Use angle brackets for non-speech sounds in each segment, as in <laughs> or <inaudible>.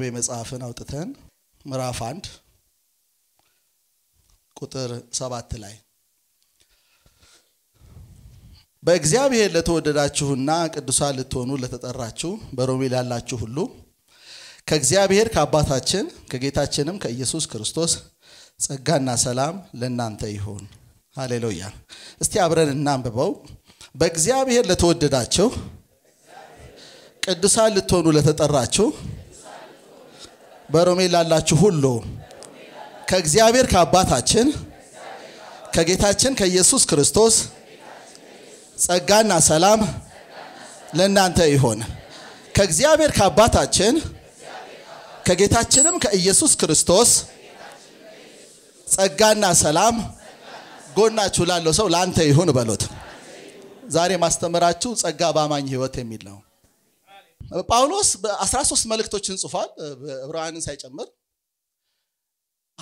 ሮሜ መጽሐፍን አውጥተን ምዕራፍ አንድ ቁጥር ሰባት ላይ በእግዚአብሔር ለተወደዳችሁና ቅዱሳን ልትሆኑ ለተጠራችሁ በሮሜ ላላችሁ ሁሉ ከእግዚአብሔር ከአባታችን ከጌታችንም ከኢየሱስ ክርስቶስ ጸጋና ሰላም ለእናንተ ይሁን። ሃሌሉያ። እስቲ አብረን እናንብበው። በእግዚአብሔር ለተወደዳችሁ ቅዱሳን ልትሆኑ ለተጠራችሁ በሮሜ ላላችሁ ሁሉ ከእግዚአብሔር ከአባታችን ከጌታችን ከኢየሱስ ክርስቶስ ጸጋና ሰላም ለእናንተ ይሆን። ከእግዚአብሔር ከአባታችን ከጌታችንም ከኢየሱስ ክርስቶስ ጸጋና ሰላም ጎናችሁ ላለው ሰው ለአንተ ይሁን በሎት ዛሬ ማስተምራችሁ ጸጋ በአማኝ ህይወት የሚል ነው። ጳውሎስ በ13 መልእክቶችን ጽፏል ዕብራውያንን ሳይጨምር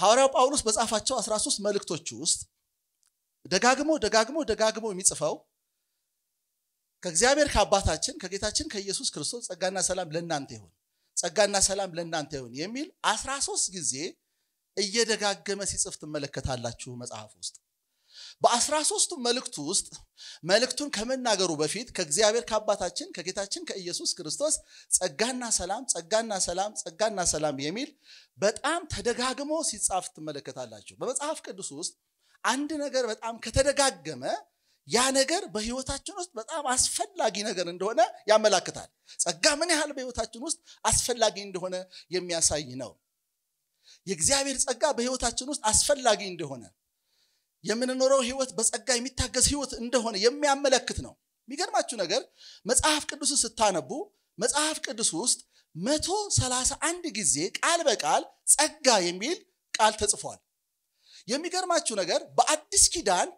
ሐዋርያው ጳውሎስ በጻፋቸው 13 መልእክቶች ውስጥ ደጋግሞ ደጋግሞ ደጋግሞ የሚጽፈው ከእግዚአብሔር ከአባታችን ከጌታችን ከኢየሱስ ክርስቶስ ጸጋና ሰላም ለእናንተ ይሁን ጸጋና ሰላም ለእናንተ ይሁን የሚል 13 ጊዜ እየደጋገመ ሲጽፍ ትመለከታላችሁ መጽሐፍ ውስጥ በአስራ ሶስቱ መልእክቱ ውስጥ መልእክቱን ከመናገሩ በፊት ከእግዚአብሔር ከአባታችን ከጌታችን ከኢየሱስ ክርስቶስ ጸጋና ሰላም ጸጋና ሰላም ጸጋና ሰላም የሚል በጣም ተደጋግሞ ሲጻፍ ትመለከታላችሁ። በመጽሐፍ ቅዱስ ውስጥ አንድ ነገር በጣም ከተደጋገመ ያ ነገር በህይወታችን ውስጥ በጣም አስፈላጊ ነገር እንደሆነ ያመላክታል። ጸጋ ምን ያህል በህይወታችን ውስጥ አስፈላጊ እንደሆነ የሚያሳይ ነው። የእግዚአብሔር ጸጋ በህይወታችን ውስጥ አስፈላጊ እንደሆነ የምንኖረው ህይወት በጸጋ የሚታገዝ ህይወት እንደሆነ የሚያመለክት ነው የሚገርማችሁ ነገር መጽሐፍ ቅዱስን ስታነቡ መጽሐፍ ቅዱስ ውስጥ መቶ ሰላሳ አንድ ጊዜ ቃል በቃል ጸጋ የሚል ቃል ተጽፏል የሚገርማችሁ ነገር በአዲስ ኪዳን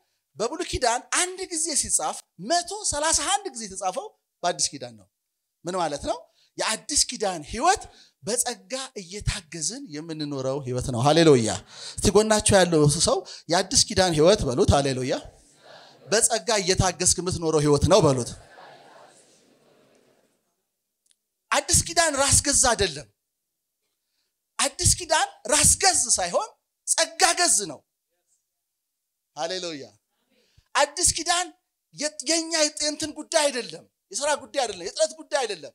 በብሉ ኪዳን አንድ ጊዜ ሲጻፍ መቶ ሰላሳ አንድ ጊዜ የተጻፈው በአዲስ ኪዳን ነው ምን ማለት ነው የአዲስ ኪዳን ህይወት በጸጋ እየታገዝን የምንኖረው ህይወት ነው። ሃሌሉያ! እስቲ ጎናቸው ያለው ሰው የአዲስ ኪዳን ህይወት በሉት። ሃሌሉያ! በጸጋ እየታገዝ የምትኖረው ህይወት ነው በሉት። አዲስ ኪዳን ራስ ገዝ አይደለም። አዲስ ኪዳን ራስ ገዝ ሳይሆን ጸጋ ገዝ ነው። ሃሌሉያ! አዲስ ኪዳን የኛ የጤንትን ጉዳይ አይደለም፣ የስራ ጉዳይ አይደለም፣ የጥረት ጉዳይ አይደለም።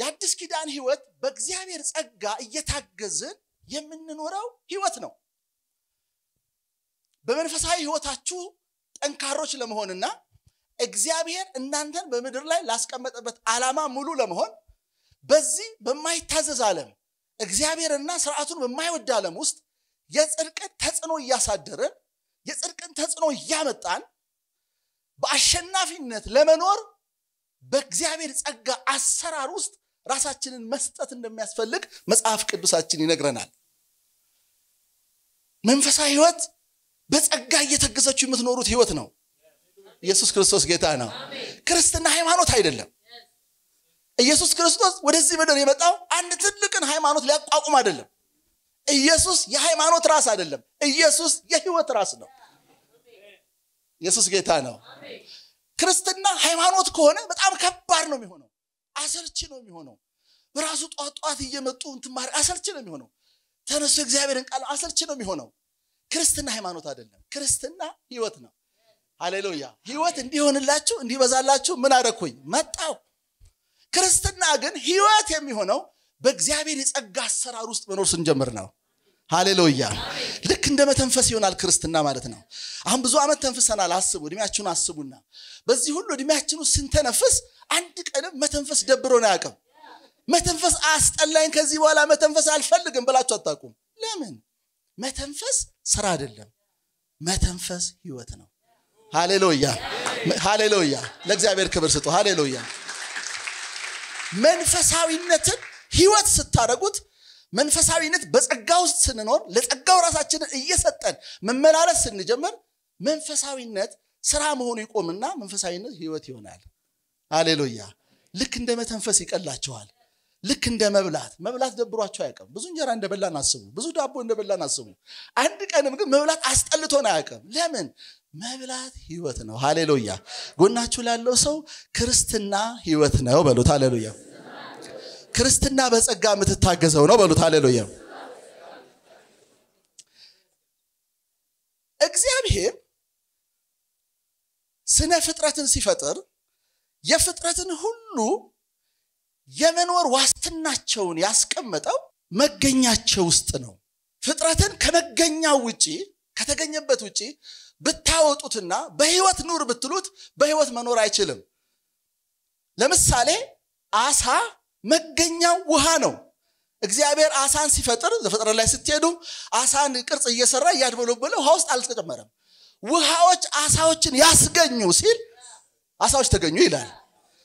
የአዲስ ኪዳን ህይወት በእግዚአብሔር ጸጋ እየታገዝን የምንኖረው ህይወት ነው በመንፈሳዊ ህይወታችሁ ጠንካሮች ለመሆንና እግዚአብሔር እናንተን በምድር ላይ ላስቀመጠበት ዓላማ ሙሉ ለመሆን በዚህ በማይታዘዝ ዓለም እግዚአብሔርና ስርዓቱን በማይወድ ዓለም ውስጥ የጽድቅን ተጽዕኖ እያሳደርን የጽድቅን ተጽዕኖ እያመጣን በአሸናፊነት ለመኖር በእግዚአብሔር ጸጋ አሰራር ውስጥ ራሳችንን መስጠት እንደሚያስፈልግ መጽሐፍ ቅዱሳችን ይነግረናል። መንፈሳዊ ህይወት በጸጋ እየተገዘችው የምትኖሩት ህይወት ነው። ኢየሱስ ክርስቶስ ጌታ ነው። ክርስትና ሃይማኖት አይደለም። ኢየሱስ ክርስቶስ ወደዚህ ምድር የመጣው አንድ ትልቅን ሃይማኖት ሊያቋቁም አይደለም። ኢየሱስ የሃይማኖት ራስ አይደለም። ኢየሱስ የህይወት ራስ ነው። ኢየሱስ ጌታ ነው። ክርስትና ሃይማኖት ከሆነ በጣም ከባድ ነው የሚሆነው። አሰልች ነው የሚሆነው። በራሱ ጧት ጧት እየመጡ እንትማር አሰልች ነው የሚሆነው። ተነሱ እግዚአብሔርን ቃል አሰልች ነው የሚሆነው። ክርስትና ሃይማኖት አይደለም። ክርስትና ህይወት ነው። ሃሌሉያ! ህይወት እንዲሆንላችሁ እንዲበዛላችሁ ምን አረኩኝ መጣው። ክርስትና ግን ህይወት የሚሆነው በእግዚአብሔር የጸጋ አሰራር ውስጥ መኖር ስንጀምር ነው። ሃሌሉያ ልክ እንደ መተንፈስ ይሆናል ክርስትና ማለት ነው አሁን ብዙ ዓመት ተንፍሰናል አስቡ እድሜያችሁን አስቡና በዚህ ሁሉ እድሜያችን ስንተነፍስ አንድ ቀንም መተንፈስ ደብሮን ያቅም መተንፈስ አስጠላኝ ከዚህ በኋላ መተንፈስ አልፈልግም ብላችሁ አታቁም ለምን መተንፈስ ስራ አይደለም መተንፈስ ህይወት ነው ሃሌሉያ ሃሌሉያ ለእግዚአብሔር ክብር ስጡ ሃሌሉያ መንፈሳዊነትን ህይወት ስታደረጉት መንፈሳዊነት በጸጋ ውስጥ ስንኖር ለጸጋው ራሳችንን እየሰጠን መመላለስ ስንጀምር መንፈሳዊነት ስራ መሆኑ ይቆምና መንፈሳዊነት ህይወት ይሆናል አሌሉያ ልክ እንደ መተንፈስ ይቀላቸዋል ልክ እንደ መብላት መብላት ደብሯቸው አያውቅም ብዙ እንጀራ እንደበላን አስቡ ብዙ ዳቦ እንደበላን አስቡ አንድ ቀንም ግን መብላት አስጠልቶን አያውቅም ለምን መብላት ህይወት ነው ሃሌሉያ ጎናችሁ ላለው ሰው ክርስትና ህይወት ነው በሉት ሃሌሉያ ክርስትና በጸጋ የምትታገሰው ነው በሉት። አሌሉያ እግዚአብሔር ስነ ፍጥረትን ሲፈጥር የፍጥረትን ሁሉ የመኖር ዋስትናቸውን ያስቀመጠው መገኛቸው ውስጥ ነው። ፍጥረትን ከመገኛው ውጪ ከተገኘበት ውጪ ብታወጡትና በህይወት ኑር ብትሉት በህይወት መኖር አይችልም። ለምሳሌ አሳ መገኛው ውሃ ነው። እግዚአብሔር አሳን ሲፈጥር ዘፍጥረት ላይ ስትሄዱ አሳን ቅርጽ እየሰራ እያድበለበለ ውሃ ውስጥ አልተጨመረም። ውሃዎች አሳዎችን ያስገኙ ሲል አሳዎች ተገኙ ይላል።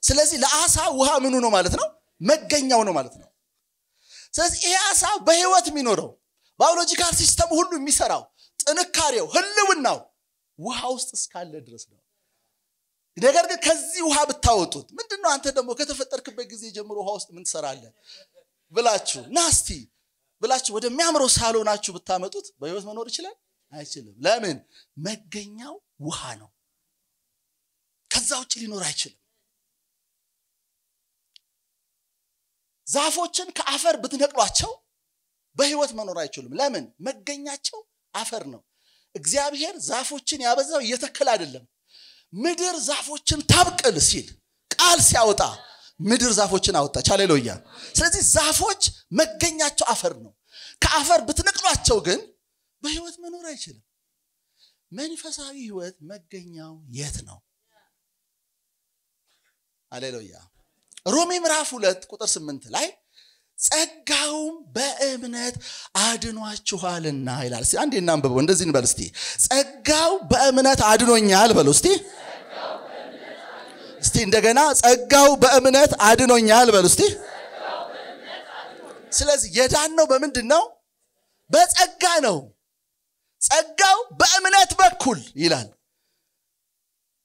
ስለዚህ ለአሳ ውሃ ምኑ ነው ማለት ነው? መገኛው ነው ማለት ነው። ስለዚህ ይሄ አሳ በህይወት የሚኖረው ባዮሎጂካል ሲስተም ሁሉ የሚሰራው ጥንካሬው፣ ህልውናው ውሃ ውስጥ እስካለ ድረስ ነው። ነገር ግን ከዚህ ውሃ ብታወጡት ምንድን ነው አንተ ደግሞ ከተፈጠርክበት ጊዜ ጀምሮ ውሃ ውስጥ ምን ትሰራለህ ብላችሁ ናስቲ ብላችሁ ወደሚያምረው ሳሎናችሁ ብታመጡት በህይወት መኖር ይችላል አይችልም ለምን መገኛው ውሃ ነው ከዛ ውጭ ሊኖር አይችልም ዛፎችን ከአፈር ብትነቅሏቸው በህይወት መኖር አይችሉም ለምን መገኛቸው አፈር ነው እግዚአብሔር ዛፎችን ያበዛው እየተከለ አይደለም ምድር ዛፎችን ታብቅል ሲል ቃል ሲያወጣ ምድር ዛፎችን አወጣች። ሃሌሉያ። ስለዚህ ዛፎች መገኛቸው አፈር ነው። ከአፈር ብትነቅሏቸው ግን በህይወት መኖር አይችልም። መንፈሳዊ ህይወት መገኛው የት ነው? ሃሌሉያ። ሮሜ ምዕራፍ ሁለት ቁጥር ስምንት ላይ ጸጋውም በእምነት አድኗችኋልና ይላል። እስቲ አንዴ እናንብበው። እንደዚህ እንበል እስቲ ጸጋው በእምነት አድኖኛል በሉ እስቲ እስቲ እንደገና ጸጋው በእምነት አድኖኛል በሉ እስቲ። ስለዚህ የዳን ነው በምንድን ነው? በጸጋ ነው። ጸጋው በእምነት በኩል ይላል።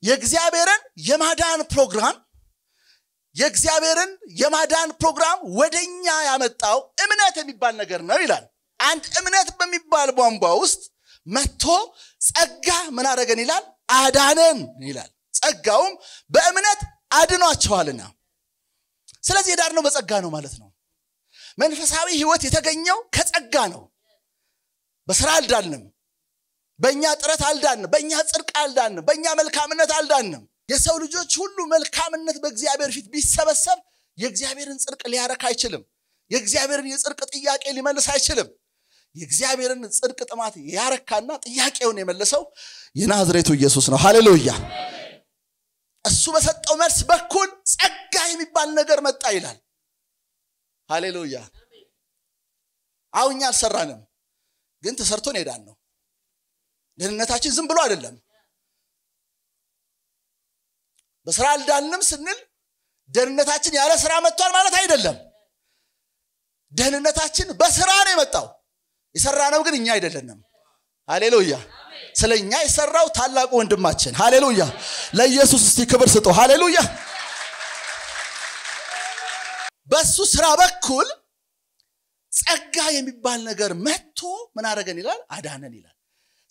የእግዚአብሔርን የማዳን ፕሮግራም የእግዚአብሔርን የማዳን ፕሮግራም ወደኛ ያመጣው እምነት የሚባል ነገር ነው ይላል አንድ እምነት በሚባል ቧንቧ ውስጥ መጥቶ ጸጋ ምን አደረገን ይላል አዳነን ይላል ጸጋውም በእምነት አድኗቸዋልና ስለዚህ ነው በጸጋ ነው ማለት ነው መንፈሳዊ ህይወት የተገኘው ከጸጋ ነው በስራ አልዳንም በእኛ ጥረት አልዳንም በእኛ ጽድቅ አልዳንም በእኛ መልካምነት አልዳንም የሰው ልጆች ሁሉ መልካምነት በእግዚአብሔር ፊት ቢሰበሰብ የእግዚአብሔርን ጽድቅ ሊያረካ አይችልም። የእግዚአብሔርን የጽድቅ ጥያቄ ሊመልስ አይችልም። የእግዚአብሔርን ጽድቅ ጥማት ያረካና ጥያቄውን የመለሰው የናዝሬቱ ኢየሱስ ነው። ሃሌሉያ! እሱ በሰጠው መልስ በኩል ጸጋ የሚባል ነገር መጣ ይላል። ሃሌሉያ! አሁን እኛ አልሰራንም፣ ግን ተሰርቶን ሄዳን ነው። ደህንነታችን ዝም ብሎ አይደለም። በስራ አልዳንም ስንል ደህንነታችን ያለ ስራ መጥቷል ማለት አይደለም ደህንነታችን በስራ ነው የመጣው የሰራ ነው ግን እኛ አይደለንም ሃሌሉያ ስለ እኛ የሰራው ታላቁ ወንድማችን ሃሌሉያ ለኢየሱስ እስቲ ክብር ስጦ ሃሌሉያ በሱ ስራ በኩል ጸጋ የሚባል ነገር መጥቶ ምን አረገን ይላል አዳነን ይላል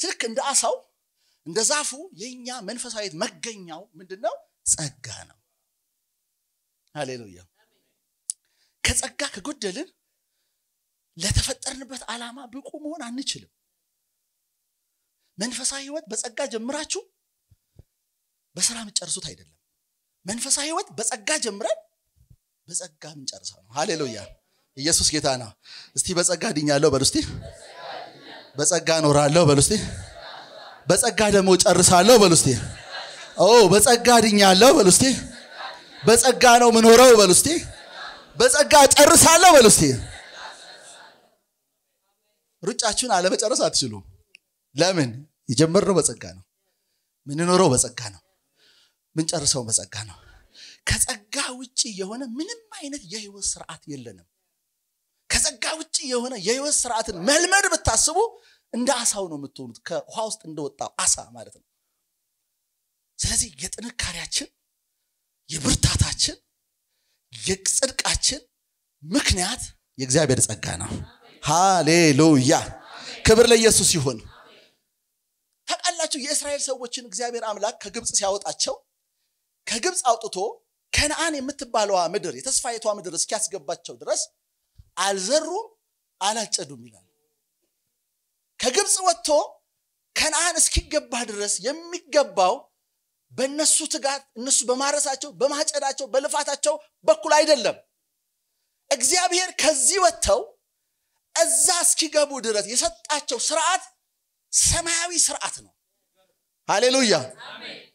ስልክ እንደ አሳው እንደ ዛፉ የእኛ መንፈሳዊት መገኛው ምንድን ነው ጸጋ ነው ሃሌሉያ ከጸጋ ከጎደልን ለተፈጠርንበት ዓላማ ብቁ መሆን አንችልም መንፈሳዊ ህይወት በጸጋ ጀምራችሁ በስራ የምጨርሱት አይደለም መንፈሳዊ ህይወት በጸጋ ጀምረን በጸጋ የምንጨርሰው ነው ሃሌሉያ ኢየሱስ ጌታ ነው እስቲ በጸጋ ድኛለሁ በሉስቲ በጸጋ ኖራለሁ በሉስቲ በጸጋ ደግሞ ጨርሳለሁ በሉስቲ በጸጋ ድኛለሁ በሉ እስቲ። በጸጋ ነው ምኖረው በሉ እስቲ። በጸጋ ጨርሳለሁ በሉ እስቲ። ሩጫችሁን አለመጨረስ አትችሉ። ለምን? የጀመርነው በጸጋ ነው። ምንኖረው በጸጋ ነው። ምንጨርሰው በጸጋ ነው። ከጸጋ ውጭ የሆነ ምንም አይነት የህይወት ስርዓት የለንም። ከጸጋ ውጭ የሆነ የህይወት ስርዓትን መልመድ ብታስቡ እንደ አሳው ነው የምትሆኑት። ከውሃ ውስጥ እንደወጣው አሳ ማለት ነው። ስለዚህ የጥንካሬያችን የብርታታችን የጽድቃችን ምክንያት የእግዚአብሔር ጸጋ ነው ሃሌሉያ ክብር ለኢየሱስ ይሁን ታውቃላችሁ የእስራኤል ሰዎችን እግዚአብሔር አምላክ ከግብፅ ሲያወጣቸው ከግብፅ አውጥቶ ከነአን የምትባለዋ ምድር የተስፋይቷ ምድር እስኪያስገባቸው ድረስ አልዘሩም አላጨዱም ይላል ከግብፅ ወጥቶ ከነአን እስኪገባ ድረስ የሚገባው በእነሱ ትጋት እነሱ በማረሳቸው በማጨዳቸው በልፋታቸው በኩል አይደለም እግዚአብሔር ከዚህ ወጥተው እዛ እስኪገቡ ድረስ የሰጣቸው ስርዓት ሰማያዊ ስርዓት ነው ሃሌሉያ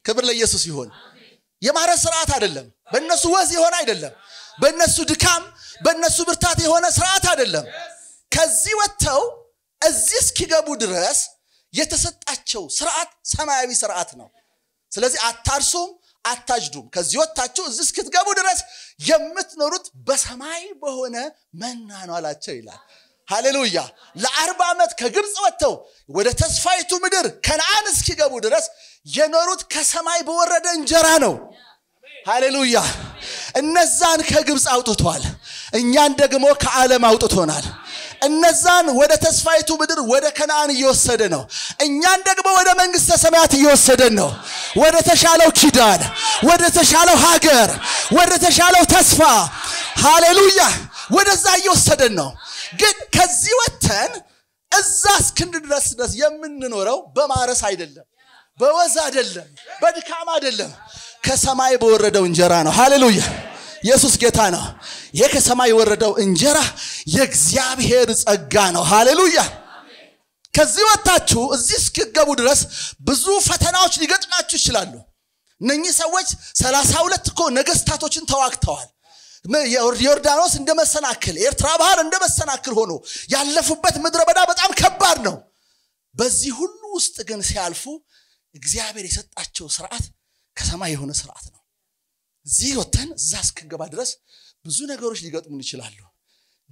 ክብር ለኢየሱስ ይሆን የማረስ ስርዓት አይደለም በእነሱ ወዝ የሆነ አይደለም በእነሱ ድካም በእነሱ ብርታት የሆነ ስርዓት አይደለም ከዚህ ወጥተው እዚህ እስኪገቡ ድረስ የተሰጣቸው ስርዓት ሰማያዊ ስርዓት ነው ስለዚህ አታርሱም አታጅዱም ከዚህ ወጥታችሁ እዚህ እስክትገቡ ድረስ የምትኖሩት በሰማይ በሆነ መና ነው አላቸው ይላል ሃሌሉያ ለአርባ ዓመት ከግብፅ ወጥተው ወደ ተስፋይቱ ምድር ከነአን እስኪገቡ ድረስ የኖሩት ከሰማይ በወረደ እንጀራ ነው ሃሌሉያ እነዛን ከግብፅ አውጥቷል እኛን ደግሞ ከዓለም አውጥቶናል እነዛን ወደ ተስፋይቱ ምድር ወደ ከነአን እየወሰደ ነው። እኛን ደግሞ ወደ መንግሥተ ሰማያት እየወሰደን ነው። ወደ ተሻለው ኪዳን፣ ወደ ተሻለው ሀገር፣ ወደ ተሻለው ተስፋ ሃሌሉያ፣ ወደዛ እየወሰደን ነው። ግን ከዚህ ወተን እዛ እስክንድረስ ድረስ የምንኖረው በማረስ አይደለም፣ በወዝ አይደለም፣ በድካም አይደለም፣ ከሰማይ በወረደው እንጀራ ነው። ሃሌሉያ ኢየሱስ ጌታ ነው። ይሄ ከሰማይ የወረደው እንጀራ የእግዚአብሔር ጸጋ ነው። ሃሌሉያ! ከዚህ ወጥታችሁ እዚህ እስክገቡ ድረስ ብዙ ፈተናዎች ሊገጥማችሁ ይችላሉ። እነኚህ ሰዎች ሰላሳ ሁለት እኮ ነገስታቶችን ተዋግተዋል። ዮርዳኖስ እንደ መሰናክል፣ ኤርትራ ባህር እንደ መሰናክል ሆኖ ያለፉበት ምድረ በዳ በጣም ከባድ ነው። በዚህ ሁሉ ውስጥ ግን ሲያልፉ እግዚአብሔር የሰጣቸው ስርዓት ከሰማይ የሆነ ስርዓት ነው። እዚህ ወተን እዛ እስክንገባ ድረስ ብዙ ነገሮች ሊገጥሙን ይችላሉ።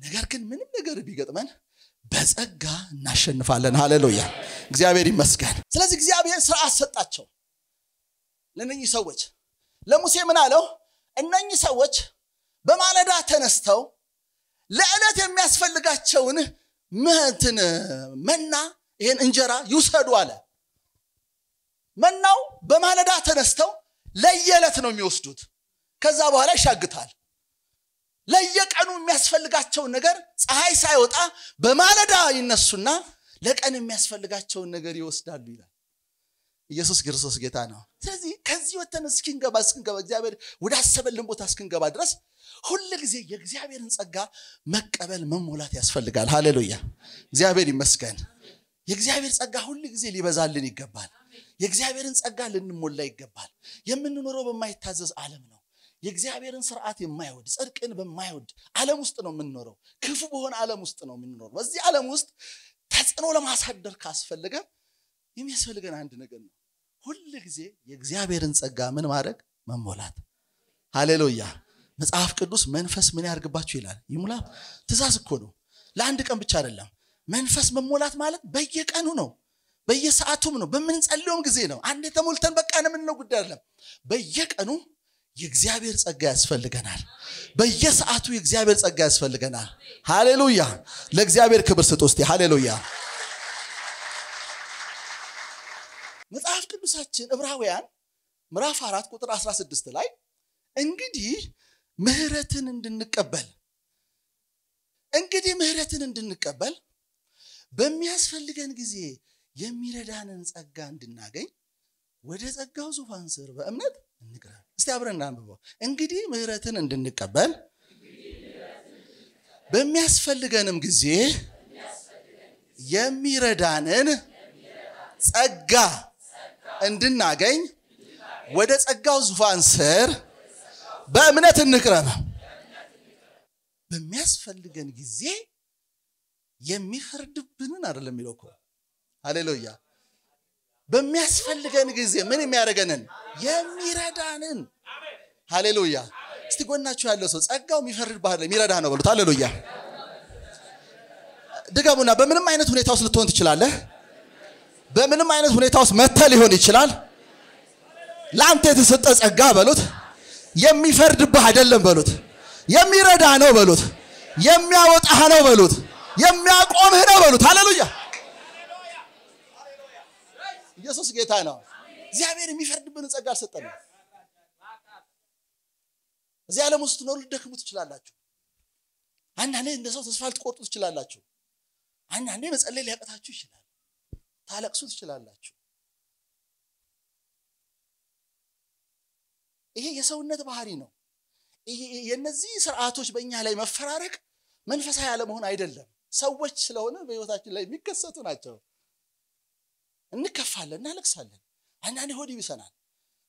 ነገር ግን ምንም ነገር ቢገጥመን በጸጋ እናሸንፋለን። ሃሌሉያ፣ እግዚአብሔር ይመስገን። ስለዚህ እግዚአብሔር ስርዓት ሰጣቸው ለነኚህ ሰዎች። ለሙሴ ምን አለው? እነኚህ ሰዎች በማለዳ ተነስተው ለዕለት የሚያስፈልጋቸውን ምህትን መና ይሄን እንጀራ ይውሰዱ አለ። መናው በማለዳ ተነስተው ለየዕለት ነው የሚወስዱት። ከዛ በኋላ ይሻግታል። ለየቀኑ የሚያስፈልጋቸውን ነገር ፀሐይ ሳይወጣ በማለዳ ይነሱና ለቀን የሚያስፈልጋቸውን ነገር ይወስዳሉ ይላል። ኢየሱስ ክርስቶስ ጌታ ነው። ስለዚህ ከዚህ ወተን እስኪንገባ እስክንገባ እግዚአብሔር ወደ አሰበልን ቦታ እስክንገባ ድረስ ሁል ጊዜ የእግዚአብሔርን ጸጋ መቀበል መሞላት ያስፈልጋል። ሃሌሉያ! እግዚአብሔር ይመስገን። የእግዚአብሔር ጸጋ ሁል ጊዜ ሊበዛልን ይገባል። የእግዚአብሔርን ጸጋ ልንሞላ ይገባል። የምንኖረው በማይታዘዝ ዓለም ነው። የእግዚአብሔርን ስርዓት የማይወድ ጽድቅን በማይወድ ዓለም ውስጥ ነው የምንኖረው። ክፉ በሆነ ዓለም ውስጥ ነው የምንኖረው። በዚህ ዓለም ውስጥ ተጽዕኖ ለማሳደር ካስፈለገ የሚያስፈልገን አንድ ነገር ነው። ሁል ጊዜ የእግዚአብሔርን ጸጋ ምን ማድረግ መሞላት። ሃሌሉያ። መጽሐፍ ቅዱስ መንፈስ ምን ያርግባችሁ ይላል? ይሙላ። ትእዛዝ እኮ ነው፣ ለአንድ ቀን ብቻ አይደለም። መንፈስ መሞላት ማለት በየቀኑ ነው፣ በየሰዓቱም ነው፣ በምንጸልየውም ጊዜ ነው። አንዴ ተሞልተን በቃ ነው የምንለው ጉዳይ አይደለም። በየቀኑ የእግዚአብሔር ጸጋ ያስፈልገናል። በየሰዓቱ የእግዚአብሔር ጸጋ ያስፈልገናል። ሃሌሉያ! ለእግዚአብሔር ክብር ስጥ ውስጥ ሃሌሉያ! መጽሐፍ ቅዱሳችን ዕብራውያን ምዕራፍ 4 ቁጥር 16 ላይ እንግዲህ ምህረትን እንድንቀበል እንግዲህ ምህረትን እንድንቀበል በሚያስፈልገን ጊዜ የሚረዳንን ጸጋ እንድናገኝ ወደ ጸጋው ዙፋን ስር በእምነት እንግረን። እስቲ አብረን እናንብበው። እንግዲህ ምህረትን እንድንቀበል በሚያስፈልገንም ጊዜ የሚረዳንን ጸጋ እንድናገኝ ወደ ጸጋው ዙፋን ስር በእምነት እንቅረብ። በሚያስፈልገን ጊዜ የሚፈርድብንን አይደለም የሚለው እኮ። ሃሌሉያ በሚያስፈልገን ጊዜ ምን የሚያደርገንን የሚረዳንን ሃሌሉያ እስቲ ጎናችሁ ያለው ሰው ጸጋው የሚፈርድ ባህል የሚረዳ ነው በሉት ሃሌሉያ ድገሙና በምንም አይነት ሁኔታ ውስጥ ልትሆን ትችላለህ በምንም አይነት ሁኔታ ውስጥ መተ ሊሆን ይችላል ለአንተ የተሰጠ ጸጋ በሉት የሚፈርድብህ አይደለም በሉት የሚረዳ ነው በሉት የሚያወጣህ ነው በሉት የሚያቆምህ ነው በሉት ሃሌሉያ ኢየሱስ ጌታ ነው። እግዚአብሔር የሚፈርድብን ጸጋ አልሰጠንም። እዚህ ዓለም ውስጥ ነው ልደክሙ ትችላላችሁ። አንዳንዴ እንደ ሰው ተስፋ ልትቆርጡ ትችላላችሁ። አንዳንዴ መጸለይ ሊያቀታችሁ ይችላል። ታለቅሱ ትችላላችሁ። ይሄ የሰውነት ባህሪ ነው። የነዚህ ስርዓቶች በእኛ ላይ መፈራረቅ መንፈሳዊ አለመሆን አይደለም። ሰዎች ስለሆነ በህይወታችን ላይ የሚከሰቱ ናቸው። እንከፋለን፣ እናለቅሳለን። አንዳንዴ ሆድ ይብሰናል፣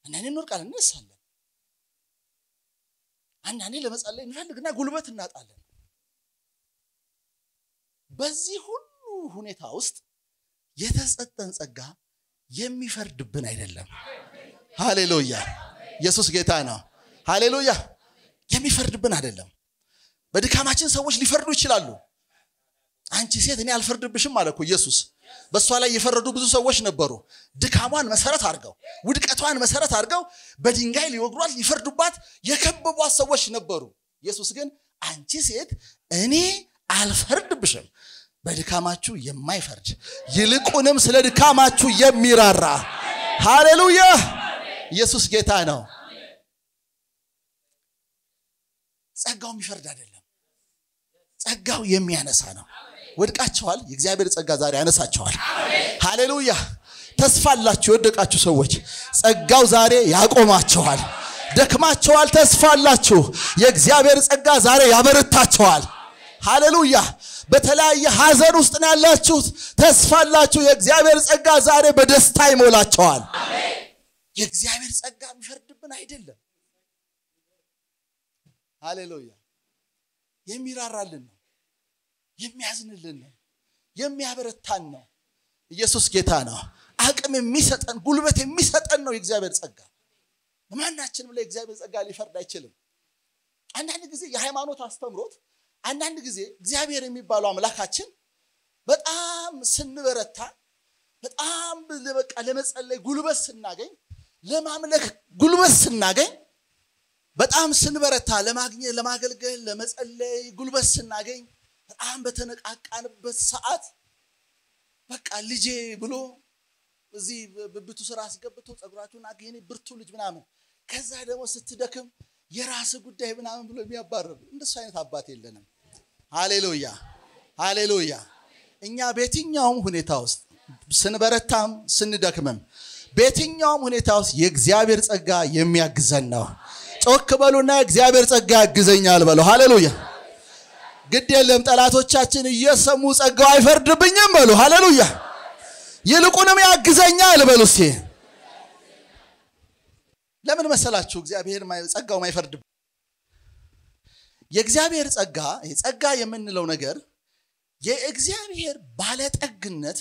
አንዳንዴ እንወርቃለን፣ እንነሳለን። አንዳንዴ ለመጸለይ እንፈልግና ጉልበት እናጣለን። በዚህ ሁሉ ሁኔታ ውስጥ የተሰጠን ጸጋ የሚፈርድብን አይደለም። ሃሌሉያ! ኢየሱስ ጌታ ነው። ሃሌሉያ! የሚፈርድብን አይደለም። በድካማችን ሰዎች ሊፈርዱ ይችላሉ። አንቺ ሴት እኔ አልፈርድብሽም አለ እኮ ኢየሱስ። በእሷ ላይ የፈረዱ ብዙ ሰዎች ነበሩ። ድካሟን መሰረት አድርገው ውድቀቷን መሰረት አድርገው በድንጋይ ሊወግሯት ሊፈርዱባት የከበቧት ሰዎች ነበሩ። ኢየሱስ ግን አንቺ ሴት እኔ አልፈርድብሽም፣ በድካማችሁ የማይፈርድ ይልቁንም ስለ ድካማችሁ የሚራራ ሃሌሉያ! ኢየሱስ ጌታ ነው። ጸጋው የሚፈርድ አይደለም፣ ጸጋው የሚያነሳ ነው። ወድቃቸዋል። የእግዚአብሔር ጸጋ ዛሬ ያነሳቸዋል። ሃሌሉያ። ተስፋ አላችሁ የወደቃችሁ ሰዎች፣ ጸጋው ዛሬ ያቆማቸዋል። ደክማቸዋል፣ ተስፋ አላችሁ። የእግዚአብሔር ጸጋ ዛሬ ያበረታቸዋል። ሃሌሉያ። በተለያየ ሀዘን ውስጥ ነው ያላችሁት፣ ተስፋ አላችሁ። የእግዚአብሔር ጸጋ ዛሬ በደስታ ይሞላቸዋል። የእግዚአብሔር ጸጋ የሚፈርድብን አይደለም። ሃሌሉያ። የሚራራልን ነው። የሚያዝንልን ነው፣ የሚያበረታን ነው። ኢየሱስ ጌታ ነው። አቅም የሚሰጠን ጉልበት የሚሰጠን ነው የእግዚአብሔር ጸጋ። ማናችንም ላይ እግዚአብሔር ጸጋ ሊፈርድ አይችልም። አንዳንድ ጊዜ የሃይማኖት አስተምሮት፣ አንዳንድ ጊዜ እግዚአብሔር የሚባለው አምላካችን በጣም ስንበረታ፣ በጣም በቃ ለመጸለይ ጉልበት ስናገኝ፣ ለማምለክ ጉልበት ስናገኝ፣ በጣም ስንበረታ፣ ለማግኘት ለማገልገል፣ ለመጸለይ ጉልበት ስናገኝ በጣም በተነቃቃንበት ሰዓት በቃ ልጄ ብሎ እዚህ ብብቱ ስራ አስገብቶ ጸጉራችሁን አገኔ ብርቱ ልጅ ምናምን ከዛ ደግሞ ስትደክም የራስ ጉዳይ ምናምን ብሎ የሚያባርር እንደሱ አይነት አባት የለንም። ሃሌሉያ ሃሌሉያ። እኛ በየትኛውም ሁኔታ ውስጥ ስንበረታም ስንደክምም በየትኛውም ሁኔታ ውስጥ የእግዚአብሔር ጸጋ የሚያግዘን ነው። ጮክ በሉና የእግዚአብሔር ጸጋ ያግዘኛል በለው። ሃሌሉያ ግድ የለም ጠላቶቻችን እየሰሙ ጸጋው አይፈርድብኝም በሉ። ሃሌሉያ! ይልቁንም ያግዘኛል በሉ። እስቲ ለምን መሰላችሁ እግዚአብሔር ጸጋው ማይፈርድብን? የእግዚአብሔር ጸጋ ጸጋ የምንለው ነገር የእግዚአብሔር ባለጠግነት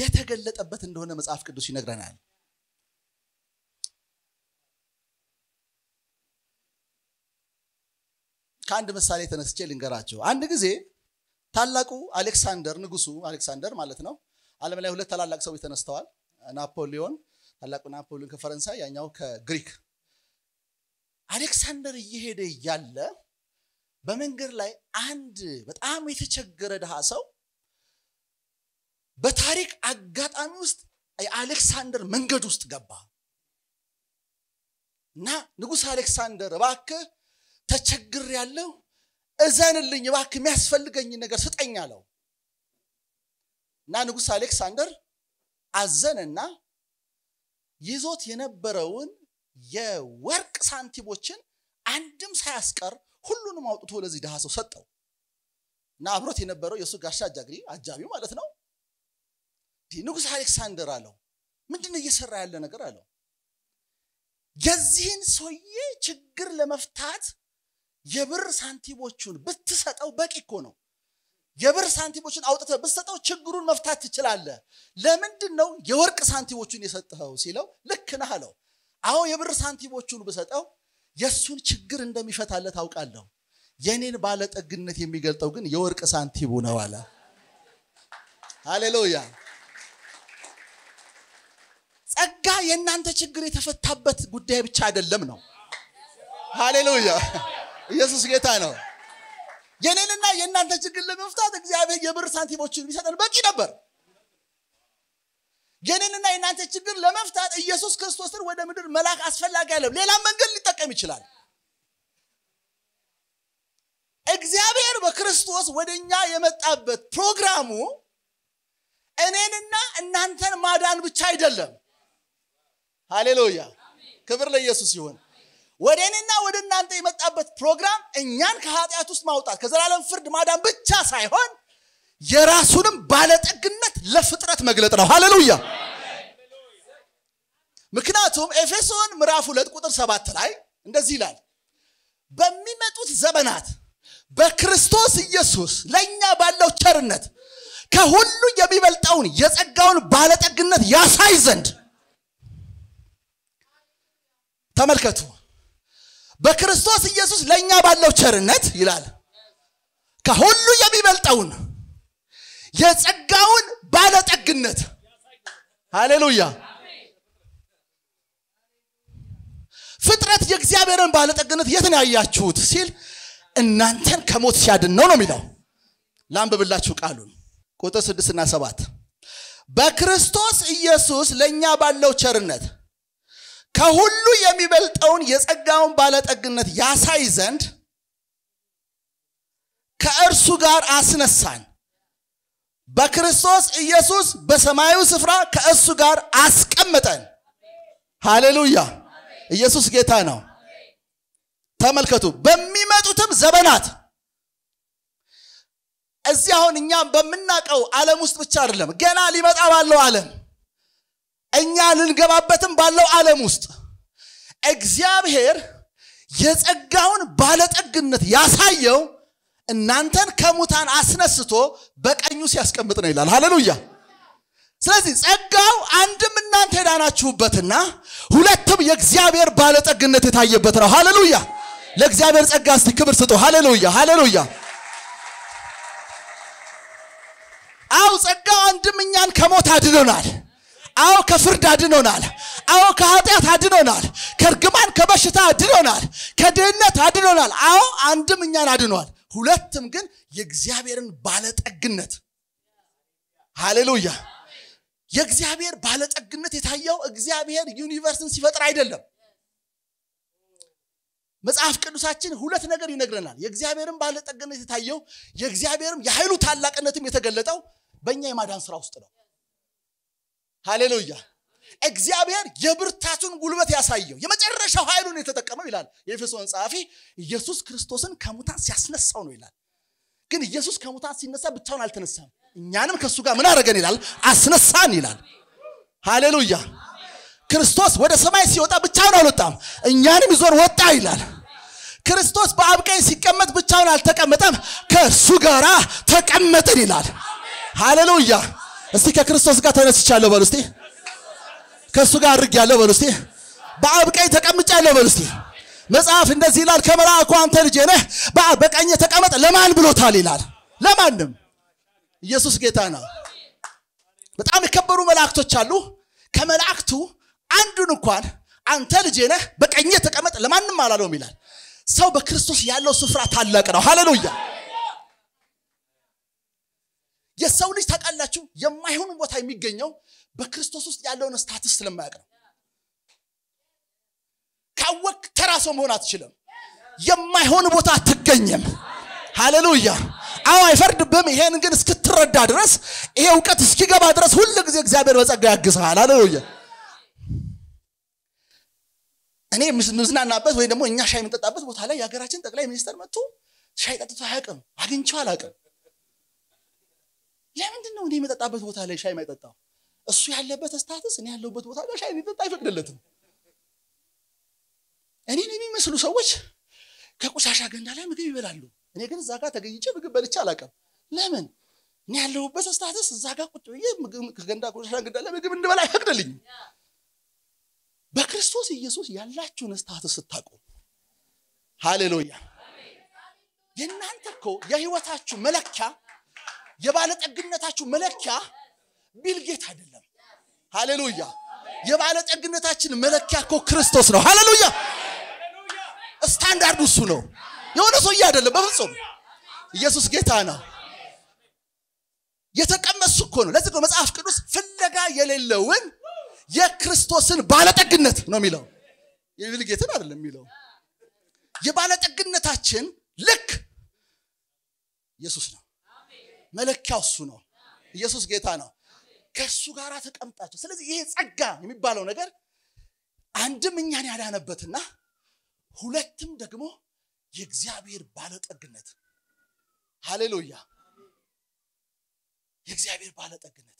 የተገለጠበት እንደሆነ መጽሐፍ ቅዱስ ይነግረናል። ከአንድ ምሳሌ ተነስቼ ልንገራቸው። አንድ ጊዜ ታላቁ አሌክሳንደር ንጉሱ አሌክሳንደር ማለት ነው። አለም ላይ ሁለት ታላላቅ ሰዎች ተነስተዋል። ናፖሊዮን ታላቁ ናፖሊዮን ከፈረንሳይ ያኛው ከግሪክ። አሌክሳንደር እየሄደ እያለ በመንገድ ላይ አንድ በጣም የተቸገረ ድሃ ሰው በታሪክ አጋጣሚ ውስጥ የአሌክሳንደር መንገድ ውስጥ ገባ እና ንጉሥ አሌክሳንደር እባክህ ተቸግር ያለው እዘንልኝ እባክህ የሚያስፈልገኝ ነገር ስጠኝ አለው እና ንጉሥ አሌክሳንደር አዘንና ይዞት የነበረውን የወርቅ ሳንቲሞችን አንድም ሳያስቀር ሁሉንም አውጥቶ ለዚህ ድሃ ሰው ሰጠው እና አብሮት የነበረው የእሱ ጋሻ አጃግሪ አጃቢው ማለት ነው ንጉሥ አሌክሳንደር አለው ምንድን እየሰራ ያለ ነገር አለው የዚህን ሰውዬ ችግር ለመፍታት የብር ሳንቲሞቹን ብትሰጠው በቂ እኮ ነው። የብር ሳንቲሞችን አውጥተ ብትሰጠው ችግሩን መፍታት ትችላለህ። ለምንድን ነው የወርቅ ሳንቲሞቹን የሰጠኸው ሲለው ልክ ነህ አለው። አዎ የብር ሳንቲሞቹን ብሰጠው የእሱን ችግር እንደሚፈታለት ታውቃለሁ። የኔን ባለጠግነት የሚገልጠው ግን የወርቅ ሳንቲሙ ነው አለ። ሃሌሉያ! ጸጋ የእናንተ ችግር የተፈታበት ጉዳይ ብቻ አይደለም ነው። ሃሌሉያ! ኢየሱስ ጌታ ነው። የኔንና የእናንተ ችግር ለመፍታት እግዚአብሔር የብር ሳንቲሞችን ቢሰጠን በቂ ነበር። የኔንና የእናንተ ችግር ለመፍታት ኢየሱስ ክርስቶስን ወደ ምድር መላክ አስፈላጊ አይለም። ሌላ መንገድ ሊጠቀም ይችላል። እግዚአብሔር በክርስቶስ ወደ እኛ የመጣበት ፕሮግራሙ እኔንና እናንተን ማዳን ብቻ አይደለም። ሃሌሉያ! ክብር ለኢየሱስ ይሁን። ወደ እኔና ወደ እናንተ የመጣበት ፕሮግራም እኛን ከኃጢአት ውስጥ ማውጣት ከዘላለም ፍርድ ማዳን ብቻ ሳይሆን የራሱንም ባለጠግነት ለፍጥረት መግለጥ ነው ሃሌሉያ ምክንያቱም ኤፌሶን ምዕራፍ ሁለት ቁጥር ሰባት ላይ እንደዚህ ይላል በሚመጡት ዘመናት በክርስቶስ ኢየሱስ ለእኛ ባለው ቸርነት ከሁሉ የሚበልጠውን የጸጋውን ባለጠግነት ያሳይ ዘንድ ተመልከቱ በክርስቶስ ኢየሱስ ለእኛ ባለው ቸርነት ይላል ከሁሉ የሚበልጠውን የጸጋውን ባለጠግነት ሃሌሉያ ፍጥረት የእግዚአብሔርን ባለጠግነት የት ነው ያያችሁት ሲል እናንተን ከሞት ሲያድን ነው ነው የሚለው ላንብብላችሁ ቃሉን ቁጥር ስድስትና ሰባት በክርስቶስ ኢየሱስ ለእኛ ባለው ቸርነት ከሁሉ የሚበልጠውን የጸጋውን ባለጠግነት ያሳይ ዘንድ ከእርሱ ጋር አስነሳን በክርስቶስ ኢየሱስ በሰማያዊ ስፍራ ከእሱ ጋር አስቀመጠን ሃሌሉያ ኢየሱስ ጌታ ነው ተመልከቱ በሚመጡትም ዘመናት እዚህ አሁን እኛም በምናቀው ዓለም ውስጥ ብቻ አይደለም ገና ሊመጣ ባለው ዓለም እኛ ልንገባበትም ባለው ዓለም ውስጥ እግዚአብሔር የጸጋውን ባለጠግነት ያሳየው እናንተን ከሙታን አስነስቶ በቀኙ ሲያስቀምጥ ነው ይላል። ሃሌሉያ! ስለዚህ ጸጋው አንድም እናንተ የዳናችሁበትና ሁለትም የእግዚአብሔር ባለጠግነት የታየበት ነው። ሃሌሉያ! ለእግዚአብሔር ጸጋ እስቲ ክብር ስጡ። ሃሌሉያ! ሃሌሉያ! አው ጸጋው አንድም እኛን ከሞት አድኖናል። አዎ ከፍርድ አድኖናል። አዎ ከኃጢአት አድኖናል። ከእርግማን ከበሽታ አድኖናል። ከድህነት አድኖናል። አዎ አንድም እኛን አድኗል። ሁለትም ግን የእግዚአብሔርን ባለጠግነት ሃሌሉያ የእግዚአብሔር ባለጠግነት የታየው እግዚአብሔር ዩኒቨርስን ሲፈጥር አይደለም። መጽሐፍ ቅዱሳችን ሁለት ነገር ይነግረናል። የእግዚአብሔርም ባለጠግነት የታየው የእግዚአብሔርም የኃይሉ ታላቅነትም የተገለጠው በእኛ የማዳን ስራ ውስጥ ነው። ሃሌሉያ እግዚአብሔር የብርታቱን ጉልበት ያሳየው የመጨረሻው ኃይሉን የተጠቀመው ይላል የኤፌሶን ጸሐፊ ኢየሱስ ክርስቶስን ከሙታን ሲያስነሳው ነው ይላል ግን ኢየሱስ ከሙታን ሲነሳ ብቻውን አልተነሳም እኛንም ከእሱ ጋር ምን አደረገን ይላል አስነሳን ይላል ሃሌሉያ ክርስቶስ ወደ ሰማይ ሲወጣ ብቻውን አልወጣም እኛንም ይዞን ወጣ ይላል ክርስቶስ በአብቀኝ ሲቀመጥ ብቻውን አልተቀመጠም ከእሱ ጋር ተቀመጥን ይላል ሃሌሉያ እስቲ ከክርስቶስ ጋር ተነስቻለሁ በሉ እስቲ። ከእሱ ጋር አድርጌያለሁ በሉ እስቲ። በአብ ቀኝ ተቀምጫለሁ በሉ እስቲ። መጽሐፍ እንደዚህ ይላል፣ ከመልአኩ አንተ ልጄ ነህ በአብ በቀኝ ተቀመጥ። ለማን ብሎታል ይላል? ለማንም። ኢየሱስ ጌታ ነው። በጣም የከበሩ መላእክቶች አሉ። ከመላእክቱ አንዱን እንኳን አንተ ልጄ ነህ በቀኝ ተቀመጥ ለማንም አላለውም ይላል። ሰው በክርስቶስ ያለው ስፍራ ታላቅ ነው። ሃሌሉያ! ታውቃላችሁ? የማይሆኑ ቦታ የሚገኘው በክርስቶስ ውስጥ ያለውን ስታትስ ስለማያውቅ ነው። ካወቅ ተራ ሰው መሆን አትችልም። የማይሆን ቦታ አትገኝም። ሃሌሉያ። አዎ አይፈርድብም። ይሄን ግን እስክትረዳ ድረስ ይሄ እውቀት እስኪገባ ድረስ ሁሉ ጊዜ እግዚአብሔር በጸጋ ያግዝሃል። ሃሌሉያ። እኔ ምዝናናበት ወይ ደግሞ እኛ ሻይ የምንጠጣበት ቦታ ላይ የሀገራችን ጠቅላይ ሚኒስተር መጥቶ ሻይ ጠጥቶ አያውቅም። አግኝቼው አላውቅም። ለምንድን ነው እኔ የመጠጣበት ቦታ ላይ ሻይ የማይጠጣው? እሱ ያለበት ስታትስ እኔ ያለሁበት ቦታ ላይ ሻይ ሊጠጣ አይፈቅድለትም። እኔን የሚመስሉ ሰዎች ከቁሻሻ ገንዳ ላይ ምግብ ይበላሉ። እኔ ግን እዛ ጋር ተገኝቼ ምግብ በልቼ አላቀም ለምን? እኔ ያለሁበት ስታትስ እዛ ጋር ቁጭ ብዬ ከገንዳ ገንዳ ላይ ምግብ እንድበላ አይፈቅድልኝም። በክርስቶስ ኢየሱስ ያላችሁን ስታትስ ስታውቁ፣ ሃሌሉያ! የእናንተ እኮ የህይወታችሁ መለኪያ የባለጠግነታችሁ መለኪያ ቢልጌት አይደለም። ሃሌሉያ! የባለጠግነታችን መለኪያ እኮ ክርስቶስ ነው። ሃሌሉያ! ስታንዳርዱ እሱ ነው። የሆነ ሰውዬ አይደለም፣ በፍጹም ኢየሱስ ጌታ ነው። የተቀመሱ እኮ ነው። ለዚህ መጽሐፍ ቅዱስ ፍለጋ የሌለውን የክርስቶስን ባለጠግነት ነው የሚለው፣ የቢልጌትን አይደለም የሚለው። የባለጠግነታችን ልክ ኢየሱስ ነው። መለኪያው እሱ ነው። ኢየሱስ ጌታ ነው። ከእሱ ጋር ተቀምጣቸው። ስለዚህ ይሄ ጸጋ የሚባለው ነገር አንድም እኛን ያዳነበትና ሁለትም ደግሞ የእግዚአብሔር ባለጠግነት ሃሌሉያ የእግዚአብሔር ባለጠግነት